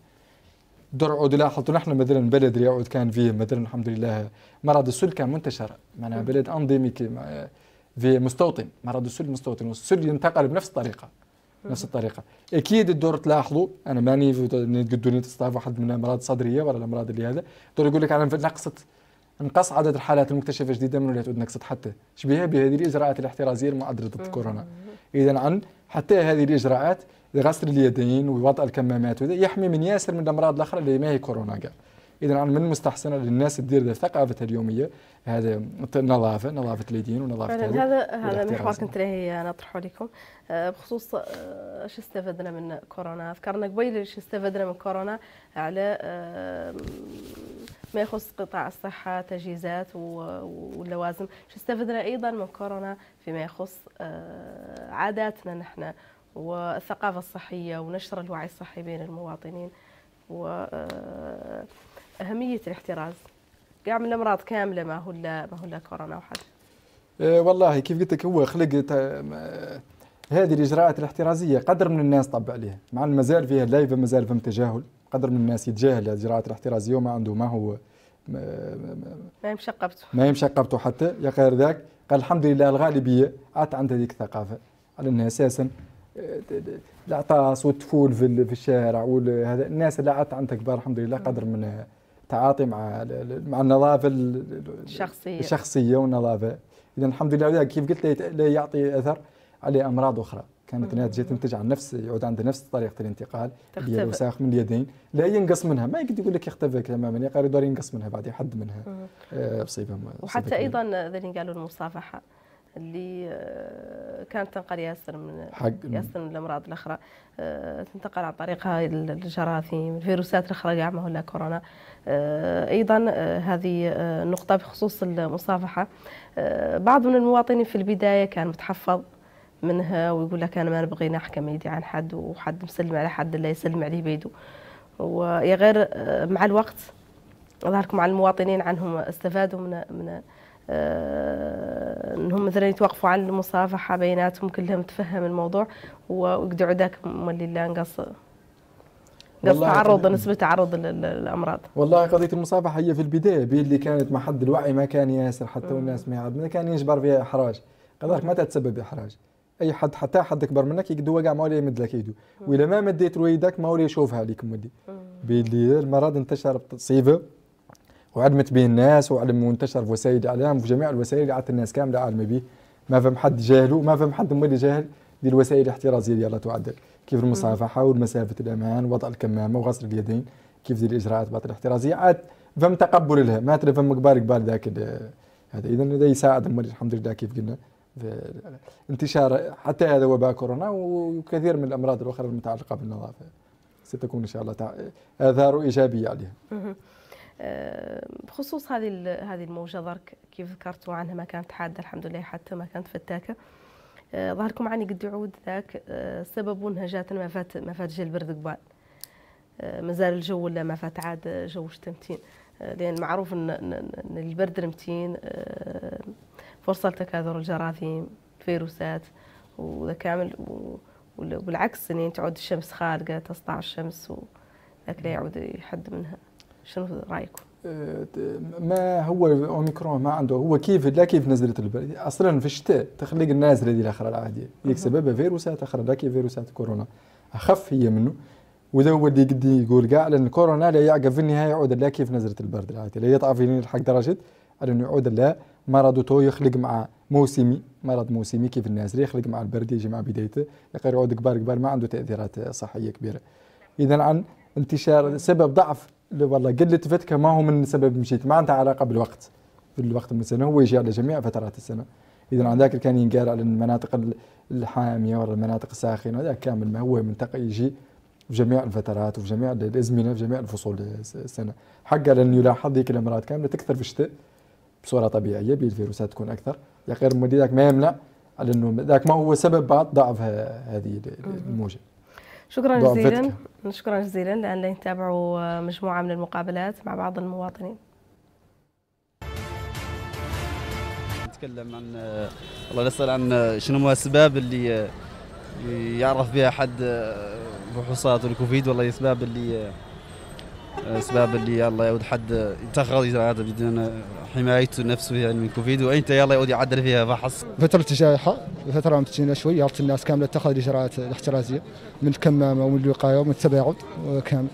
درع عود لاحظتوا نحن مثلا بلد ريعود كان فيه مثلا الحمد لله مرض السل كان منتشر معناها بلد انديميكي في مستوطن مرض السل مستوطن والسل ينتقل بنفس الطريقه نفس الطريقه اكيد الدور تلاحظوا انا ماني قدوني تستضاف واحد من الامراض الصدريه ولا الامراض اللي هذا الدور يقول لك انا نقصت نقص عدد الحالات المكتشفه جديدا من اللي تعود نقصت حتى شبيهه بهذه الاجراءات الاحترازيه المعدله ضد كورونا اذا عن حتى هذه الاجراءات لغسل اليدين ووضع الكمامات وذا يحمي من ياسر من الامراض الاخرى اللي ما هي كورونا قال اذا انا من المستحسن للناس تدير ثقافتها اليوميه هذا نظافه نظافه اليدين ونظافه فعلا هذا هذا محور كنت راهي نطرحه لكم آه، بخصوص آه، اش استفدنا من كورونا فكرنا قبيل اش استفدنا من كورونا على آه، ما يخص قطاع الصحه تجهيزات واللوازم اش استفدنا ايضا من كورونا فيما يخص عاداتنا نحن والثقافه الصحيه ونشر الوعي الصحي بين المواطنين و اهميه الاحتراز كاع من الامراض كامله ما هو لا ما هو لا كورونا وحاجه والله كيف قلت لك هو خلق هذه الاجراءات الاحترازيه قدر من الناس طب عليها مع مازال فيها لايف مازال فهم تجاهل قدر من الناس يتجاهل الاجراءات الاحترازيه وما عنده ما هو ما, هي يمشى قبته ما يمشى قبته حتى يا غير ذاك قال الحمد لله الغالبيه عاد عندها هذيك الثقافه على انها اساسا إيه، العطاس والتفول في الشارع وهذا الناس اللي عاد عندها كبار الحمد لله قدر من التعاطي مع مع النظافه الشخصيه الشخصيه والنظافه اذا الحمد لله كيف قلت لا يعطي اثر على امراض اخرى كانت ناتجه تنتج عن نفس يعود عند نفس طريقه الانتقال تختفى هي الوساخ من اليدين لا ينقص منها ما يقدر يقول لك يختفى تماما يقدر ينقص منها بعد يحد منها آه، بصيبه وحتى ايضا اذا آه، قالوا المصافحه اللي آه، كانت تنقل ياسر من حق ياسر من الامراض الاخرى آه، تنتقل عن طريقها الجراثيم الفيروسات الاخرى كاع ما ولا كورونا آه، ايضا آه، هذه النقطه بخصوص المصافحه بعض من المواطنين في البدايه كان متحفظ منها ويقول لك انا ما نبغي نحكم يدي عن حد وحد مسلم على حد لا يسلم عليه بيده ويا غير مع الوقت ظهركم على المواطنين عنهم استفادوا من من آه، انهم مثلا يتوقفوا على المصافحه بيناتهم كلهم تفهم الموضوع ويقدعوا ذاك مولي لا نقص تعرض نسبة تعرض للأمراض والله قضية المصافحة هي في البداية بين اللي كانت مع حد الوعي ما كان ياسر حتى والناس ما كان يجبر فيها إحراج قضاك ما تتسبب إحراج اي حد حتى حد اكبر منك يقد هو كاع مولي يمد لك يدو واذا ما مديت رويدك مولي يشوفها عليك مودي بلي المرض انتشر صيفه وعلمت به الناس وعلم منتشر في وسائل الاعلام وفي جميع الوسائل اللي عادت الناس كامله عالمه به ما فهم حد جاهله وما فهم حد مولي جاهل دي الوسائل الاحترازيه اللي تعدل كيف المصافحه والمسافه الامان وضع الكمامه وغسل اليدين كيف دي الاجراءات بعض الاحترازيه عاد فهم تقبل لها ما ترى فهم قبال قبال ذاك هذا اذا هذا يساعد مولي الحمد لله كيف قلنا انتشار حتى هذا وباء كورونا وكثير من الامراض الاخرى المتعلقه بالنظافه ستكون ان شاء الله اثار ايجابيه عليها بخصوص هذه هذه الموجه ظرك كيف ذكرتوا عنها ما كانت حاده الحمد لله حتى ما كانت فتاكه آه، ظهركم عني قد يعود ذاك آه، سبب نهجات ما فات ما فات جا البرد قبال آه، مازال الجو ولا ما فات عاد جو شتمتين لان معروف ان البرد المتين فرصه لتكاثر الجراثيم فيروسات وذا كامل وبالعكس يعني تعود الشمس خالقه تسطع الشمس وذاك لا يعود يحد منها شنو رايكم؟ إيه، ما هو اوميكرون ما عنده هو كيف لا كيف نزلت البرد اصلا في الشتاء تخلق النازله ديال الاخرى العاديه هيك سببها فيروسات اخرى لا كيف فيروسات كورونا اخف هي منه وذا هو اللي قد يقول كاع لان كورونا لا يعقب في النهايه يعود لا كيف نزلت البرد العادي لا يضعف لحق درجه انه يعود لا مرض تو يخلق مع موسمي مرض موسمي كيف النازله يخلق مع البرد يجي مع بدايته يقدر يعود كبار كبار ما عنده تاثيرات صحيه كبيره اذا عن انتشار سبب ضعف لا والله قلة فتكة ما هو من سبب مشيت ما عندها علاقة بالوقت بالوقت من السنة هو يجي على جميع فترات السنة إذا عن ذاك كان ينقال على المناطق الحامية ولا المناطق الساخنة هذا كامل ما هو منطقة يجي في جميع الفترات وفي جميع الازمنه في جميع الفصول السنه حقا لان يلاحظ ذيك الامراض كامله تكثر في الشتاء بصوره طبيعيه بالفيروسات تكون اكثر يا غير ذاك ما يمنع على انه ذاك ما هو سبب بعض ضعف هذه الموجه شكرا جزيلا شكرا جزيلا لأن يتابعوا آه، مجموعة من المقابلات مع بعض المواطنين نتكلم عن آه، الله يسأل عن آه، شنو هو الاسباب اللي يعرف بها حد فحوصات الكوفيد والله اسباب اللي اسباب اللي الله يعود حد يتاخر اجراءات بدون حماية النفس يعني من كوفيد وانت يلا يودي عدل فيها فحص فترة الجائحة فتره متجينا شوي هبط الناس كاملة اتخذ الإجراءات الاحترازية من الكمامة ومن الوقاية ومن التباعد كامل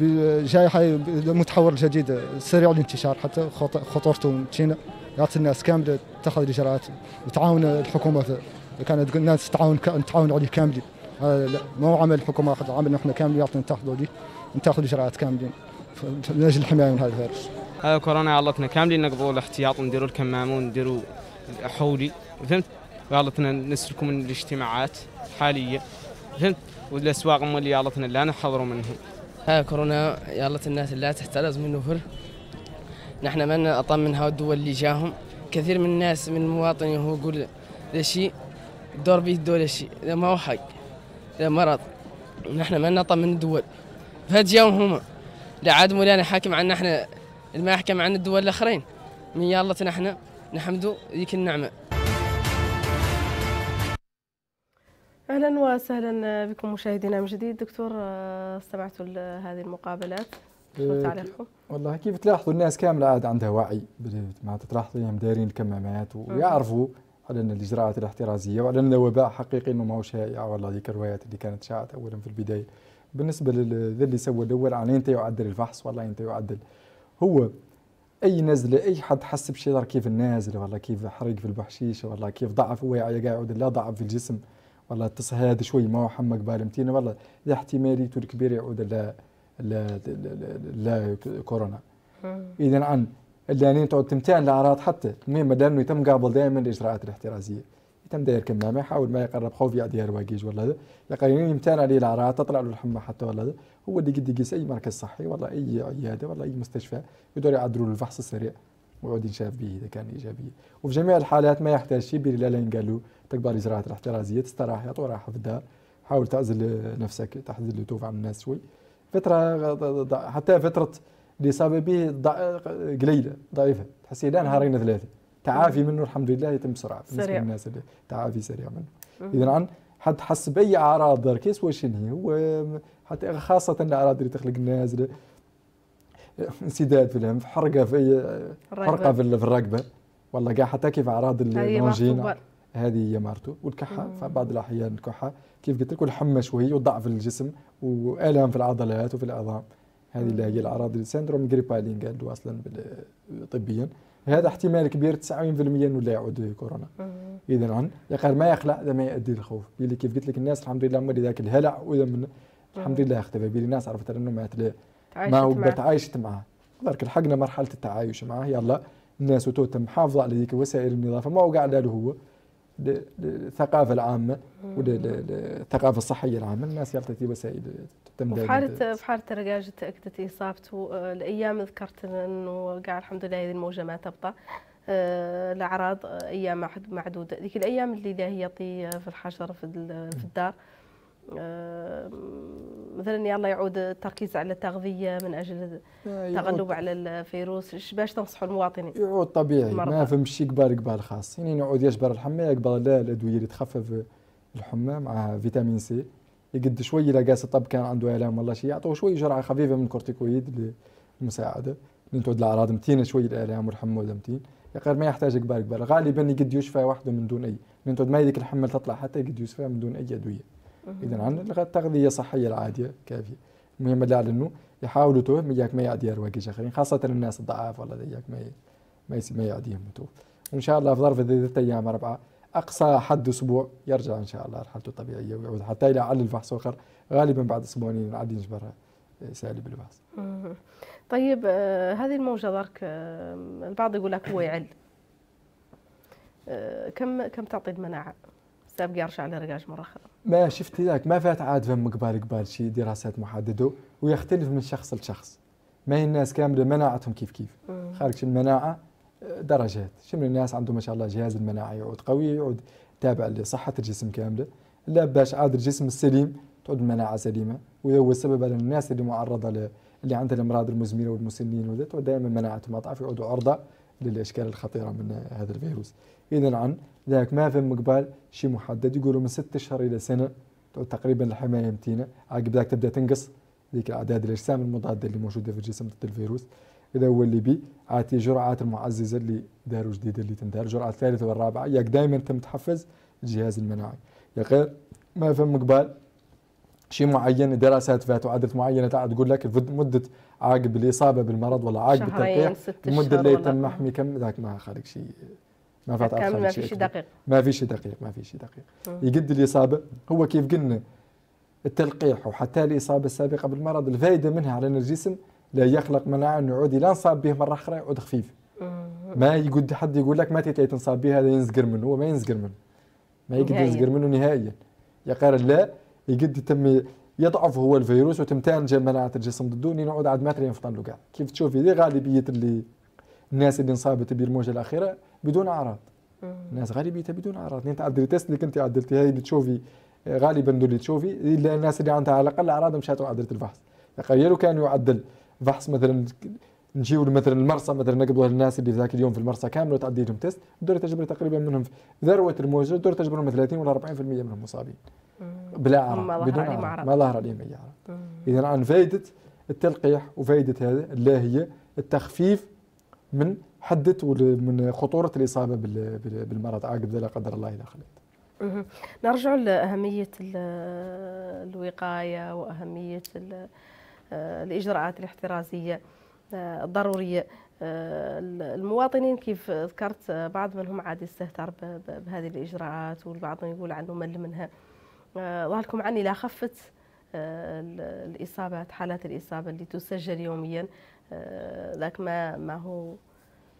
بجائحة المتحور الجديد سريع الانتشار حتى خطورته متجينا يعطي الناس كاملة اتخذ الإجراءات وتعاون الحكومة كانت تقول الناس تعاون تعاون عليه كاملين آه، ما هو عمل الحكومة عمل نحن كامل يعطي نتاخذوا ليه نتاخذ إجراءات كاملين من أجل الحماية من هذا الفيروس هذا آه، كورونا علتنا كاملين نقضوا الاحتياط نديروا الكمامه ونديروا حولي فهمت علتنا نسلكوا من الاجتماعات الحاليه فهمت والاسواق هم اللي علتنا لا نحضروا منهم ها آه، كورونا يالت الناس لا تحترز منه نفر نحن ما أطمن من الدول اللي جاهم كثير من الناس من المواطنين هو يقول ذا شيء دور بيه دول شيء ذا ما هو حي ذا مرض نحن ما نطمن الدول فهاد جاهم هما لا عاد مولانا حاكم عنا احنا المحكمة عن الدول الآخرين من يالتنا احنا نحمد ذيك النعمة اهلا وسهلا بكم مشاهدينا من جديد دكتور آه، استمعتوا لهذه المقابلات شو إيه، تعليقكم؟ والله كيف تلاحظوا الناس كامله عاد عندها وعي معناتها تلاحظوا انهم دايرين الكمامات ويعرفوا على ان الاجراءات الاحترازيه وعلى ان الوباء حقيقي انه هو شائع والله ذيك الروايات اللي كانت شاعت اولا في البدايه بالنسبه اللي سوى الاول على يعني انت يعدل الفحص والله انت يعدل هو اي نزله اي حد حس بشي دار كيف النازل ولا كيف حرق في البحشيش ولا كيف ضعف هو يعني قاعد لا ضعف في الجسم ولا اتصل هذا شوي ما هو حمق بالمتينه والله اذا احتماليته الكبيره يعود لا لا لا, لا كورونا اذا عن اللي يعني تقعد تمتعن الاعراض حتى المهم لانه يتم قابل دائما الاجراءات الاحترازيه تم داير كمامة ما يحاول ما يقرب خوف يا ديار واقيج ولا ذا يقينين يمتنع لي العراء تطلع له الحمى حتى ولا ذا هو اللي قد يقيس اي مركز صحي ولا اي عياده ولا اي مستشفى يدور يعدلوا له الفحص السريع وعود ينشاف به اذا كان ايجابي وفي جميع الحالات ما يحتاج شيء بلا لين قالوا تقبل الاجراءات الاحترازيه تستراح يعطوا راحه في الدار حاول تعزل نفسك تعزل توف عن الناس شوي فتره حتى فتره اللي به قليله ضعيفه تحسي لا نهارين ثلاثه تعافي منه الحمد لله يتم بسرعه بالنسبه للناس اللي تعافي سريع منه اذا عن حد حس باي اعراض داركيس واش هي هو حتى خاصه الاعراض اللي تخلق الناس انسداد في الانف حرقه في حرقه في الرقبه والله كاع حتى كيف اعراض اللونجينا هذه هي مارتو والكحه في بعض الاحيان الكحه كيف قلت لك والحمى شويه وضعف الجسم والام في العضلات وفي العظام هذه اللي هي الاعراض السندروم جريبالين قالوا اصلا طبيا هذا احتمال كبير 90% انه لا يعود كورونا اذا غير ما يخلع اذا ما يؤدي للخوف بلي كيف قلت لك الناس الحمد لله مولي ذاك الهلع واذا من الحمد لله اختفى بلي الناس عرفت انه ما ما هو تعايشت معاه درك لحقنا مرحله التعايش معاه يلا الناس وتو تم محافظه على ذيك وسائل النظافه ما وقع له هو للثقافه العامه وللثقافه الصحيه العامه الناس يلتقي وسائل تم في حاله في حاله الرجاج تاكدت اصابته آه، الايام ذكرت انه قاع الحمد لله هذه الموجه ما تبطا آه، الاعراض آه، ايام معدوده ذيك الايام اللي هي في الحجر في الدار مثلا يلا يعود التركيز على التغذيه من اجل التغلب آه، على الفيروس باش تنصحوا المواطنين؟ يعود طبيعي المرضى. ما فهمش كبار كبار خاص يعني يعود يجبر الحمى يجبر لا الادويه اللي تخفف الحمى مع فيتامين سي يقد شويه اذا قاس الطب كان عنده الام ولا شيء يعطوه شويه جرعه خفيفه من الكورتيكويد للمساعده من تعود الاعراض متينه شويه الالام والحمى متين غير ما يحتاج كبار كبار غالبا يقد يشفى وحده من دون اي من تعود ما يديك الحمى تطلع حتى يقد يشفى من دون اي ادويه اذا عندنا تغذيه صحيه العاديه كافيه المهم اللي انه يحاولوا توه ياك ما يعدي رواقي اخرين خاصه الناس الضعاف والله ياك ما ما ما يعديهم تو وان شاء الله في ظرف ثلاثة ايام اربعه اقصى حد اسبوع يرجع ان شاء الله لحالته الطبيعيه ويعود حتى الى على الفحص اخر غالبا بعد اسبوعين نعدي نجبرها آه، سالب الفحص. طيب آه هذه الموجه دارك آه البعض يقول لك هو يعل. آه كم كم تعطي المناعه؟ سابقي ارجع لرقاج مره اخرى. ما شفت ذاك ما فات عاد فم قبال قبال شي دراسات محدده ويختلف من شخص لشخص ما هي الناس كامله مناعتهم كيف كيف خارج المناعه درجات شمن الناس عندهم ما شاء الله جهاز المناعه يعود قوي يعود تابع لصحه الجسم كامله لا باش عاد الجسم السليم تعود المناعه سليمه وهذا هو السبب ان الناس اللي معرضه ل... اللي عندها الامراض المزمنه والمسنين وذا دائما مناعتهم اضعف يعودوا عرضه للاشكال الخطيره من هذا الفيروس اذا عن لذلك ما فهم قبال شيء محدد يقولوا من ست اشهر الى سنه تقريبا الحمايه متينه عقب ذاك تبدا تنقص ذيك اعداد الاجسام المضاده اللي موجوده في الجسم ضد الفيروس اذا هو اللي بي عاتي جرعات المعززه اللي داروا جديده اللي تندار الجرعه الثالثه والرابعه ياك دائما انت متحفز الجهاز المناعي يا غير ما فهم قبال شيء معين دراسات فات وعدد معينه تقول لك مده عاقب الاصابه بالمرض ولا عاقب التلقيح المده اللي تم محمي كم ذاك ما خالق شيء ما فات ما فيش دقيق ما فيش دقيق ما فيش دقيق آه. يقد الاصابه هو كيف قلنا التلقيح وحتى الاصابه السابقه بالمرض الفائده منها على ان الجسم لا يخلق مناعه انه يعود الى نصاب به مره اخرى يعود خفيف آه. ما يقد حد يقول لك ما تيتي تنصاب به هذا ينزقر منه هو ما ينزقر منه ما يقدر ينزقر منه نهائيا يا قارن لا يقد تم يضعف هو الفيروس وتمتنج مناعه الجسم ضده ونعود عاد ما ينفطن له كاع كيف تشوف هذه غالبيه اللي الناس اللي انصابت بالموجه الاخيره بدون اعراض الناس غالبيتها بدون اعراض يعني انت عدلت تيست اللي كنت عدلتي هاي اللي تشوفي آه، غالبا اللي تشوفي الا الناس اللي عندها على الاقل اعراض مشاتوا وعدلت الفحص تخيلوا كان يعدل فحص مثلا نجيو مثلا المرسى مثلا نقبضوا الناس اللي ذاك اليوم في المرسى كامل وتعدي لهم تيست دور تجبر تقريبا منهم ذروه الموجه دور تجبر من 30 ولا 40% منهم مصابين بلا اعراض بدون اعراض ما ظهر عليهم اي اعراض اذا عن فائده التلقيح وفائده هذا اللي هي التخفيف من حده ومن خطوره الاصابه بالمرض عقب لا قدر الله اذا خليت. نرجع لأهمية الوقاية وأهمية الإجراءات الاحترازية الضرورية المواطنين كيف ذكرت بعض منهم عاد يستهتر بهذه الإجراءات والبعض يقول عنه مل منها ظهركم عني لا خفت الإصابات حالات الإصابة اللي تسجل يوميا آه، ذاك ما ما هو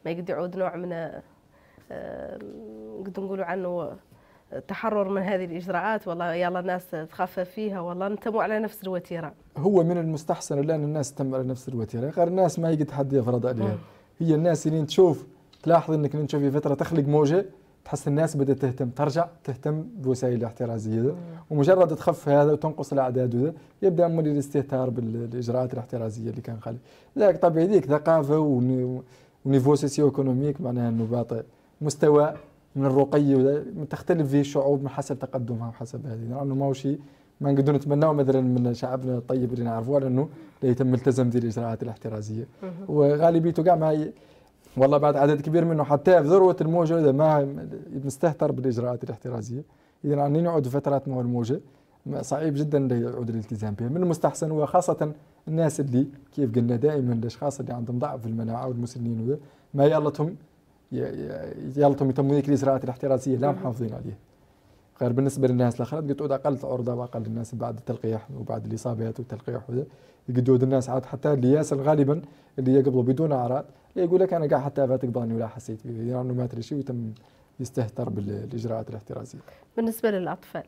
ما يقدر يعود نوع من نقدر آه، نقولوا عنه تحرر من هذه الاجراءات والله يلا الناس تخفف فيها والله نتموا على نفس الوتيره هو من المستحسن الان الناس تم على نفس الوتيره غير الناس ما يقدر حد يفرض عليها هي الناس اللي تشوف تلاحظ انك انت في فتره تخلق موجه تحس الناس بدات تهتم ترجع تهتم بوسائل الاحترازيه ومجرد تخف هذا وتنقص الاعداد يبدا مولي الاستهتار بالاجراءات الاحترازيه اللي كان خالي لذلك طبيعي ديك ثقافه ونيفو سوسيو ايكونوميك معناها انه باطئ مستوى من الرقي تختلف فيه الشعوب من حسب تقدمها وحسب هذه نعم، لانه يعني ماهوش ما نقدر نتمناه مثلا من شعبنا الطيب اللي نعرفوه لانه لا يتم التزم ذي الاجراءات الاحترازيه وغالبيته كاع ما والله بعد عدد كبير منه حتى في ذروه الموجه اذا ما مستهتر بالاجراءات الاحترازيه اذا عندنا نقعد فترات مع الموجه صعيب جدا يعود الالتزام بها من المستحسن وخاصه الناس اللي كيف قلنا دائما الاشخاص اللي عندهم ضعف في المناعه والمسنين ما يلطهم يلطهم يتموا ذيك الاجراءات الاحترازيه لا محافظين عليها غير بالنسبه للناس الاخرين تقد تعود اقل عرضه واقل الناس بعد التلقيح وبعد الاصابات والتلقيح وذا قد الناس عاد حتى اللي ياسر غالبا اللي يقبلوا بدون اعراض يقول لك انا قاعد حتى فاتك ظني ولا حسيت به لانه يعني ما ادري شيء ويتم يستهتر بالاجراءات الاحترازيه. بالنسبه للاطفال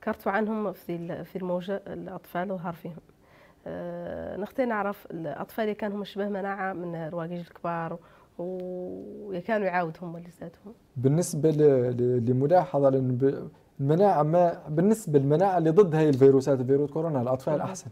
ذكرتوا عنهم في في الموجه الاطفال فيهم. أه نختي نعرف الاطفال اللي كانوا شبه مناعه من رواقيج الكبار وكانوا يعاودهم هم بالنسبه للملاحظه لان المناعه ما بالنسبه للمناعه اللي ضد هاي الفيروسات فيروس كورونا الاطفال احسن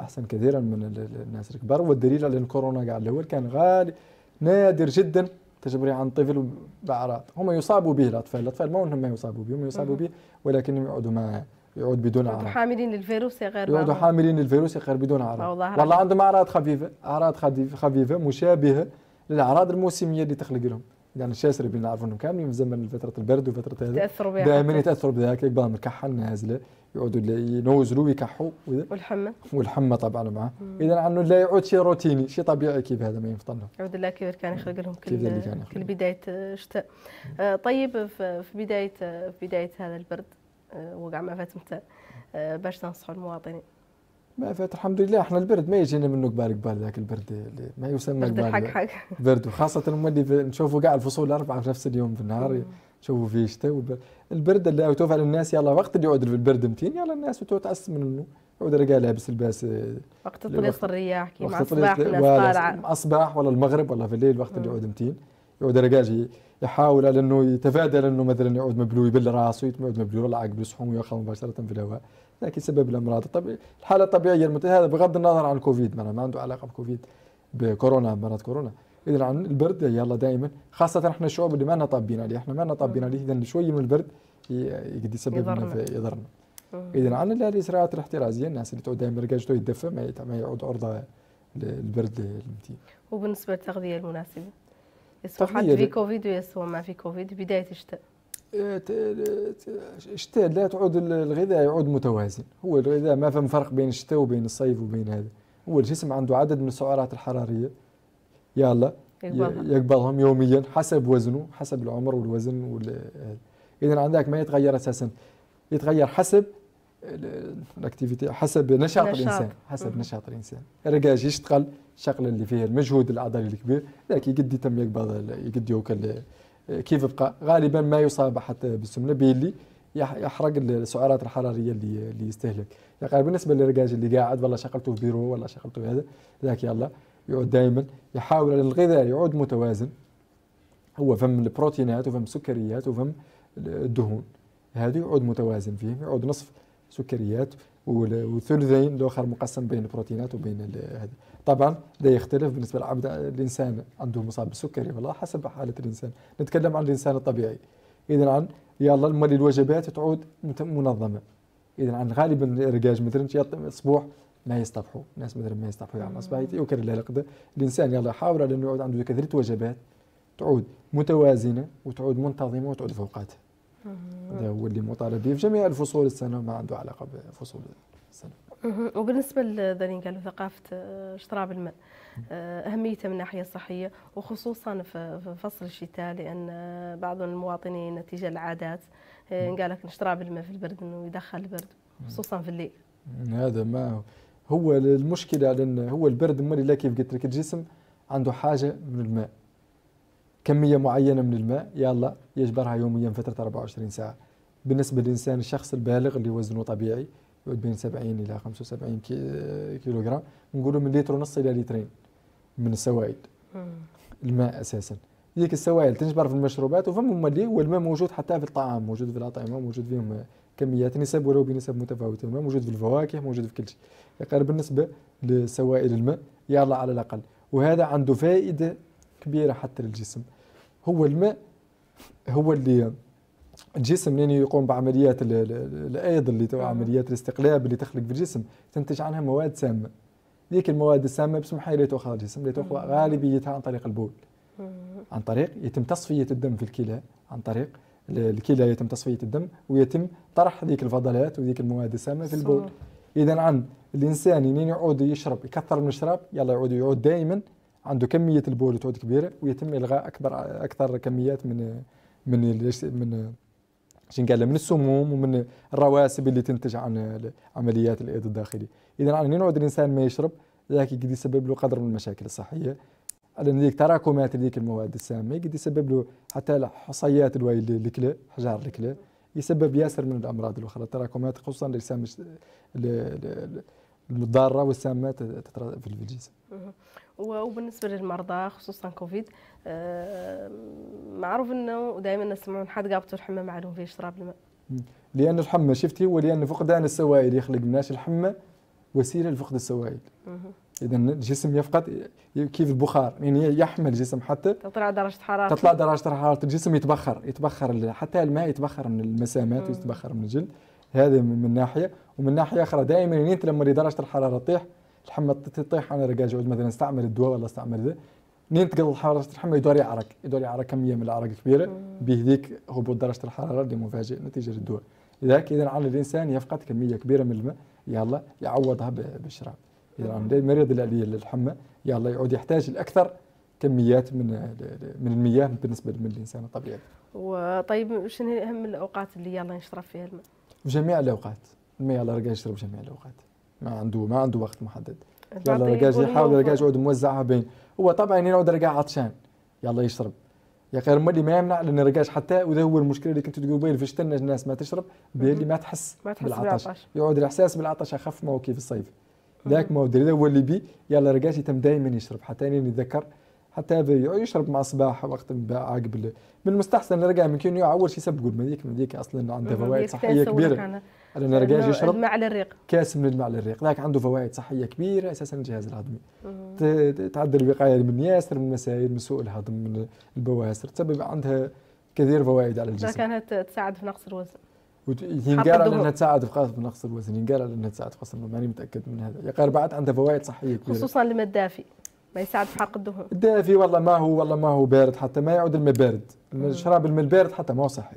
احسن كثيرا من الناس الكبار والدليل على ان كورونا قاعد الاول كان غالي نادر جدا تجبري عن طفل باعراض هم يصابوا به الاطفال الاطفال ما هم ما يصابوا به هم يصابوا به ولكنهم يعودوا معه يعود بدون اعراض حاملين للفيروس يا غير يعودوا حاملين للفيروس غير بدون اعراض والله عندهم اعراض خفيفه اعراض خفيفه مشابهه للاعراض الموسميه اللي تخلق لهم يعني الشاسر اللي نعرفهم كاملين من زمن فتره البرد وفتره هذا تاثروا بها دائما يتاثروا بذاك يقبلهم الكحه النازله يقعدوا ينوزلوا ويكحوا والحمى والحمى طبعا معه اذا عنه لا يعود شيء روتيني شيء طبيعي كيف هذا ما ينفطنه عود الله كيف كان يخلق لهم كل كل بدايه شتاء آه، طيب في بدايه في بدايه هذا البرد آه، وقع ما فات متى باش تنصحوا المواطنين ما فات الحمد لله احنا البرد ما يجينا منه قبال قبال ذاك البرد ما يسمى قبال حق حق برد وخاصة اللي نشوفوا كاع الفصول الأربعة في نفس اليوم في النهار نشوفوا فيه شتاء البرد اللي توفى الناس يلا وقت اللي يقعد في البرد متين يلا الناس تعس منه يعود رجال لابس الباس آه، وقت تطلق الرياح كي مع الصباح ولا الصباح ولا المغرب ولا في الليل وقت اللي يقعد متين يعود رجال يحاول على انه يتفادى انه مثلا يعود مبلوي بالراس ويقعد مبلوي ولا عقب يصحون وياخذ مباشره في الهواء لكن سبب الامراض طب الحاله الطبيعيه المت... هذا بغض النظر عن الكوفيد ما عنده علاقه بكوفيد بكورونا مرض كورونا اذا عن البرد يلا دائما خاصه احنا الشعوب اللي ما لنا طابين عليه احنا ما لنا طابين عليه اذا شويه من البرد يقدر يسبب يضرنا, يضرنا. اذا عن الاسراعات الاحترازيه الناس اللي تقعد دائما رجاجته يدفى ما يعود عرضه للبرد المتين وبالنسبه للتغذيه المناسبه يسوى حد في كوفيد ويسوى ما في كوفيد بدايه الشتاء الشتاء لا تعود الغذاء يعود متوازن هو الغذاء ما فهم فرق بين الشتاء وبين الصيف وبين هذا هو الجسم عنده عدد من السعرات الحراريه يلا يقبضهم, يوميا حسب وزنه حسب العمر والوزن وال... اذا عندك ما يتغير اساسا يتغير حسب الاكتيفيتي حسب نشاط نشاط. الانسان حسب نشاط الانسان الرجاج يشتغل الشغله اللي فيها المجهود العضلي الكبير لكن يقد يتم يقبض يقد يوكل كيف يبقى غالبا ما يصاب حتى بالسمنه باللي يحرق السعرات الحراريه اللي اللي يستهلك يعني بالنسبه للرجاج اللي قاعد والله شغلته في بيرو والله شغلته هذا ذاك يلا يعود دائما يحاول الغذاء يعود متوازن هو فم البروتينات وفم السكريات وفم الدهون هذه يعود متوازن فيهم يعود نصف سكريات والثلثين الاخر مقسم بين البروتينات وبين هذا طبعا ده يختلف بالنسبه لعبد الانسان عنده مصاب بالسكري ولا حسب حاله الانسان نتكلم عن الانسان الطبيعي اذا عن يلا المال الوجبات تعود منظمه اذا عن غالبا الرجاج مثلا اسبوع ما يصطبحوا الناس مثلا ما يصطبحوا يعني اصبح يوكل الله لقد الانسان يلا يحاول على انه يعود عنده كثره وجبات تعود متوازنه وتعود منتظمه وتعود في اوقاتها هذا هو اللي مطالب به في جميع الفصول السنه ما عنده علاقه بفصول السنه وبالنسبة لذلك قالوا ثقافة آه، شراب الماء آه، أهميته من الناحية الصحية وخصوصا في فصل الشتاء لأن آه، بعض المواطنين نتيجة العادات قال لك نشرب الماء في البرد انه يدخل البرد خصوصا في الليل هذا ما هو المشكله على هو البرد مالي لا كيف قلت لك الجسم عنده حاجه من الماء كميه معينه من الماء يلا يجبرها يوميا فتره 24 ساعه بالنسبه للانسان الشخص البالغ اللي وزنه طبيعي يعود بين 70 الى 75 كيلو جرام نقولوا من لتر ونص الى لترين من السوائل الماء اساسا ديك السوائل تنجبر في المشروبات وفم اللي هو الماء موجود حتى في الطعام موجود في الاطعمه موجود فيهم كميات نسب ولو بنسب متفاوته الماء موجود في الفواكه موجود في كل شيء قال بالنسبه لسوائل الماء يلا على الاقل وهذا عنده فائده كبيره حتى للجسم هو الماء هو اللي الجسم لين يعني يقوم بعمليات الايض اللي آه. عمليات الاستقلاب اللي تخلق في الجسم تنتج عنها مواد سامه ذيك المواد السامه بسمحها اللي تؤخذ الجسم اللي تاخذها غالبيتها عن طريق البول عن طريق يتم تصفيه الدم في الكلى عن طريق الكلى يتم تصفيه الدم ويتم طرح ذيك الفضلات وذيك المواد السامه في البول اذا عن الانسان لين يعني يعود يشرب يكثر من الشراب يلا يعود يعود دائما عنده كميه البول تعود كبيره ويتم الغاء اكبر اكثر كميات من من من شن قال من السموم ومن الرواسب اللي تنتج عن عمليات الايض الداخلي اذا على نوع الانسان ما يشرب ذاك قد يسبب له قدر من المشاكل الصحيه لان ذيك تراكمات ذيك المواد السامه قد يسبب له حتى حصيات الواي الكلى حجار الكلى يسبب ياسر من الامراض الاخرى التراكمات خصوصا الاجسام الضاره والسامه في الجسم وبالنسبه للمرضى خصوصا كوفيد آه، معروف انه دائما نسمعوا حد قابطوا الحمى ما عندهم فيه شراب الماء لان الحمى شفتي ولان فقدان السوائل يخلق مناش الحمى وسيله لفقد السوائل اذا الجسم يفقد كيف البخار يعني يحمل الجسم حتى تطلع درجه حراره تطلع درجه حراره الجسم يتبخر يتبخر حتى الماء يتبخر من المسامات ويتبخر من الجلد هذه من ناحيه ومن ناحيه اخرى دائما يعني انت لما درجه الحراره تطيح الحمى تطيح انا رجع جوز مثلا استعمل الدواء ولا استعمل ذا منين تقل حراره الحمى يدور يعرق يدور يعرق كميه من العرق كبيره بهذيك هبوط درجه الحراره اللي مفاجئ نتيجه للدواء لذلك اذا على الانسان يفقد كميه كبيره من الماء يلا يعوضها بالشراب اذا المريض اللي للحمى يلا يعود يحتاج الاكثر كميات من من المياه بالنسبه للانسان الطبيعي. وطيب شنو اهم الاوقات اللي يلا نشرب فيها الماء؟ في جميع الاوقات، الماء يلا رجع يشرب جميع الاوقات. ما عنده ما عنده وقت محدد يلا رجاج يحاول رجاج يقعد موزعها بين هو طبعا ينعود رجاج عطشان يلا يشرب يا اخي اللي ما يمنع لان الرجاج حتى وذا هو المشكله اللي كنت تقول بين فيش الناس ما تشرب باللي ما تحس ما تحس بالعطش, يعود الاحساس بالعطش اخف ما هو كيف الصيف ذاك ما هو اللي بي يلا رجاج يتم دائما يشرب حتى اني نتذكر حتى هذا يشرب مع صباح وقت عقب قبل من المستحسن نرجع من كينيو عور شي سب تقول مديك مديك اصلا عندها فوائد صحيه كبيره انا نرجع يشرب الماء على الريق كاس من الماء على الريق ذاك عنده فوائد صحيه كبيره اساسا الجهاز الهضمي تعدل الوقايه من ياسر من المسائل من سوء الهضم من البواسر تسبب عندها كثير فوائد على الجسم كانت تساعد في نقص الوزن ينقال على انها تساعد في نقص الوزن ينقال على انها تساعد في خاص ماني متاكد من هذا يقال بعد عندها فوائد صحيه كبيره خصوصا الماء الدافئ ما يساعد في حق الدهون دافي والله ما هو والله ما هو بارد حتى ما يعود الماء بارد شراب الماء البارد حتى ما هو صحي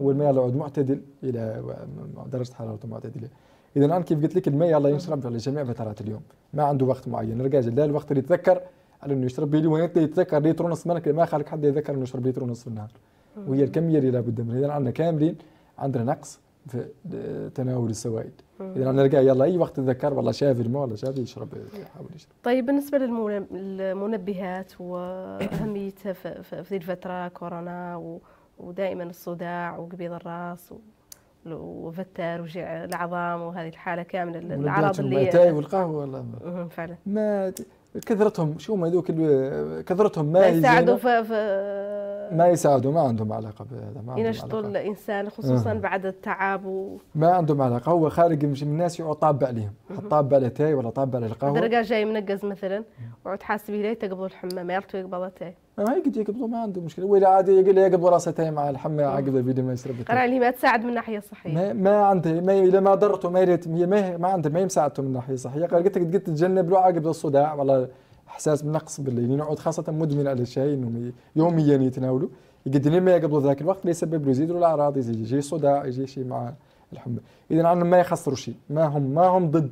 والماء يعود معتدل الى درجه حرارته معتدله اذا الان كيف قلت لك الماء الله يشرب جميع فترات اليوم ما عنده وقت معين الرجال لا الوقت اللي يتذكر انه يشرب به وين يتذكر لتر ونص منك ما خلك حد يتذكر انه يشرب لتر ونص في النهار وهي الكميه اللي لابد منها اذا عندنا كاملين عندنا نقص في آه، تناول السوائل اذا نرجع يلا اي وقت تذكر والله شافي الماء ولا شافي يشرب يحاول يشرب طيب بالنسبه للمنبهات واهميتها في ذي الفتره كورونا ودائما الصداع وقبيض الراس وفتر وجع العظام وهذه الحاله كامله الاعراض اللي تاي والقهوه ولا فعلا ما كثرتهم شو ما ذوك كثرتهم ما يساعدوا في ما يساعدوا ما عندهم علاقه بهذا ما ينشطوا الانسان خصوصا أه. بعد التعب و... ما عندهم علاقه هو خارج من الناس يعود طاب عليهم طاب على تاي ولا طاب على القهوه درجة جاي منقز مثلا وعود حاسب لي تقبل الحمام يرتو يقبل تاي ما آه، يقد يقبضه ما عنده مشكله ولا عادي يقول لي يقبض راسه تاي مع الحمى عقب بيدي ما يشرب قرا لي ما تساعد من ناحيه صحيه ما, ما عنده ما اذا ما ضرته ما ما ما عنده ما مساعدته من ناحيه صحيه قال قلت لك قد تتجنب له عقب الصداع والله احساس بالنقص باللي نعود خاصه مدمن على الشاي انهم يوميا يتناولوا يقدر ما يقبل ذاك الوقت ليسبب يزيدوا الاعراض يزيد يجي صداع يجي شيء مع الحمى اذا عندهم ما يخسروا شيء ما هم ما هم ضد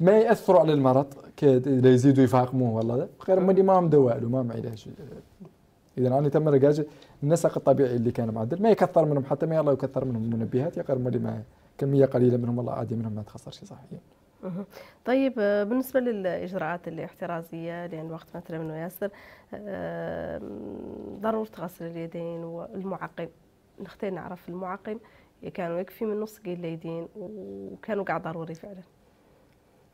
ما ياثروا على المرض لا يزيدوا يفاقموه والله غير ما هم دواء له ما هم علاج اذا عندي تم رجاج النسق الطبيعي اللي كان معدل ما يكثر منهم حتى ما يلا يكثر منهم المنبهات يا غير ما كميه قليله منهم والله عادي منهم ما تخسر شيء صحيا طيب آه، بالنسبه للاجراءات الاحترازيه لان الوقت مثلا منه ياسر آه، ضروره غسل اليدين والمعقم نختار نعرف المعقم كانوا يكفي من نص قيل اليدين وكانوا قاع ضروري فعلا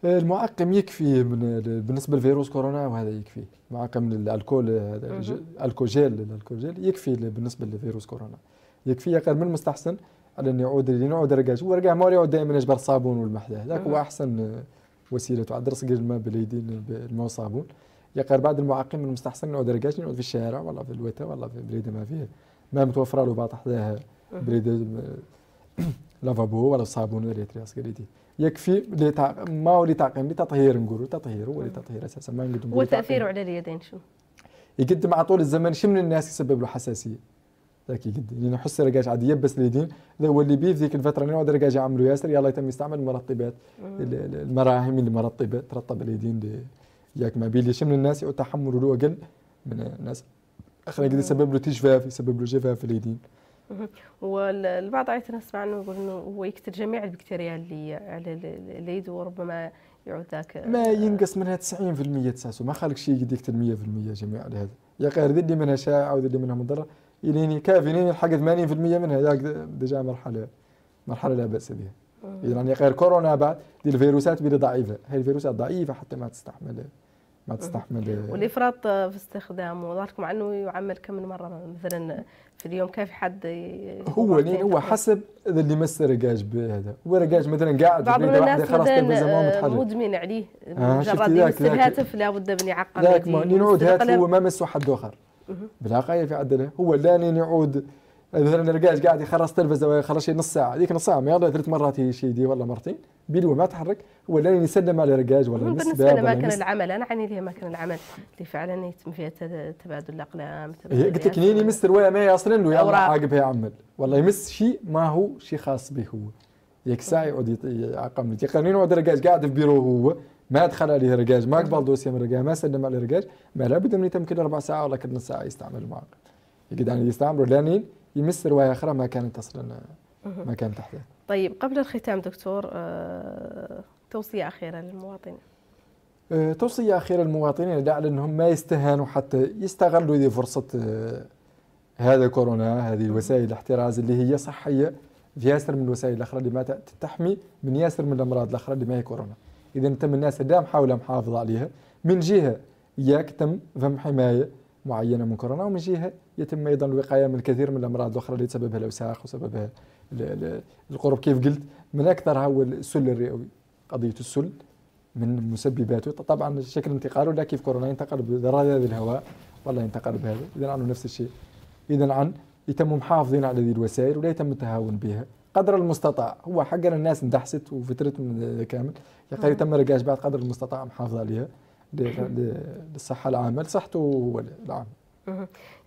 آه، المعقم يكفي بالنسبه لفيروس كورونا وهذا يكفي معقم الالكول الكوجيل الكوجيل يكفي بالنسبه لفيروس كورونا يكفي اقل من المستحسن على اني اعود لين نعود رقاش ورقاه ما يعود دائما اجبر الصابون والمحلاه هذاك هو احسن وسيله تعد رسق الماء باليدين بالماء والصابون يقر بعض المعاقين من المستحسن نعود رقاش نعود في الشارع والله في الوتا والله في بريده ما فيه ما متوفره له بعض حداها بريده لافابو ولا صابون ولا ريترياس كريتي يكفي لتع... ما هو لتعقيم لتطهير نقولوا تطهير هو لتطهير اساسا ما نقدر وتاثيره على اليدين شو يقدم على طول الزمن شو من الناس يسبب له حساسيه ذكي جدا لانه حس رجاج عاد يبس اليدين اللي بيه ذيك الفتره انه رجاج يعملوا ياسر يلا يتم يستعمل المرطبات المراهم اللي مرطبه ترطب اليدين ياك ما بيه شمن الناس تحمل له اقل من الناس اخر قد يسبب له تجفاف يسبب له جفاف في اليدين والبعض عادة نسمع انه يقول انه هو يكثر جميع البكتيريا اللي على اليد وربما يعود ذاك ما ينقص منها 90% تساسو ما خالك شيء يقدر يكثر 100% جميع هذا يا غير اللي منها شائعه وذي اللي منها مضره يليني كافي لين حق 80% منها ياك ديجا مرحله مرحله لا باس بها آه. اذا راني يعني غير كورونا بعد دي الفيروسات بلي ضعيفه هي الفيروسات ضعيفه حتى ما تستحمل ما آه. تستحمل والافراط في استخدامه ظهركم مع انه يعمل كم من مره مثلا في اليوم كيف حد هو يعني هو حسب اللي مس رقاج بهذا هو رقاج مثلا قاعد بعض الناس خلاص مدمن عليه آه، مجرد يمس الهاتف لابد من يعقل لا نعود هاتف هو ما مسه حد اخر بلا قايه في عندنا هو لانين يعود مثلا الرجال قاعد يخرص تلفزه ويخرص شي نص ساعه هذيك نص ساعه ما يلا ثلاث مرات يشيدي ولا مرتين بدون ما تحرك هو ولا يسلم على الرجال ولا بالنسبه لاماكن العمل انا عني لها اماكن العمل اللي فعلا يتم فيها تبادل الاقلام قلت لك نيني يمس الروايه ما يصل له يلا عاقبها يعمل والله يمس شيء ما هو شيء خاص به هو ياك ساعه يقعد يعقم لك قانون يقعد قاعد في بيرو هو ما دخل عليه رجاج ما قبل دوسيا من رجاج ما سلم عليه رجاج ما لابد من يتم كل ربع ساعه ولا كل نص ساعه يستعمل معك يقعد يعني يستعمله لانين يمس روايه اخرى ما كانت اصلا ما كانت تحدث طيب قبل الختام دكتور آه، توصيه اخيره للمواطنين آه، توصيه اخيره للمواطنين على انهم ما يستهانوا حتى يستغلوا دي فرصه آه، هذا كورونا هذه الوسائل الاحتراز اللي هي صحيه في ياسر من الوسائل الاخرى اللي ما تحمي من ياسر من الامراض الاخرى اللي ما هي كورونا. اذا تم الناس دام حاول محافظه عليها من جهه ياك تم فم حمايه معينه من كورونا ومن جهه يتم ايضا الوقايه من الكثير من الامراض الاخرى اللي تسببها الاوساخ وسببها القرب كيف قلت من اكثرها هو السل الرئوي قضيه السل من مسبباته طبعا شكل انتقاله لا كيف كورونا ينتقل بذرات الهواء والله ينتقل بهذا اذا عنه نفس الشيء اذا عن يتم محافظين على هذه الوسائل ولا يتم التهاون بها قدر المستطاع هو حق الناس اندحست وفترت كامل يا قري نعم. تم رجاج بعد قدر المستطاع محافظ عليها للصحه العامه لصحته العامه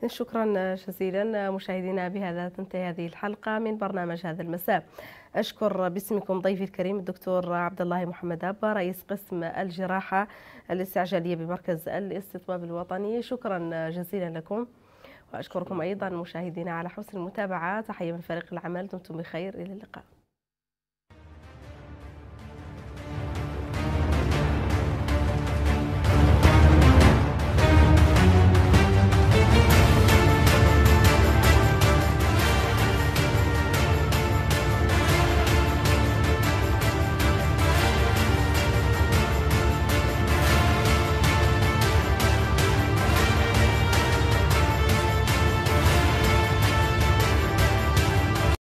شكرا جزيلا مشاهدينا بهذا تنتهي هذه الحلقه من برنامج هذا المساء اشكر باسمكم ضيفي الكريم الدكتور عبد الله محمد ابا رئيس قسم الجراحه الاستعجاليه بمركز الاستطباب الوطني شكرا جزيلا لكم وأشكركم أيضا مشاهدينا على حسن المتابعة تحية من فريق العمل دمتم بخير إلى اللقاء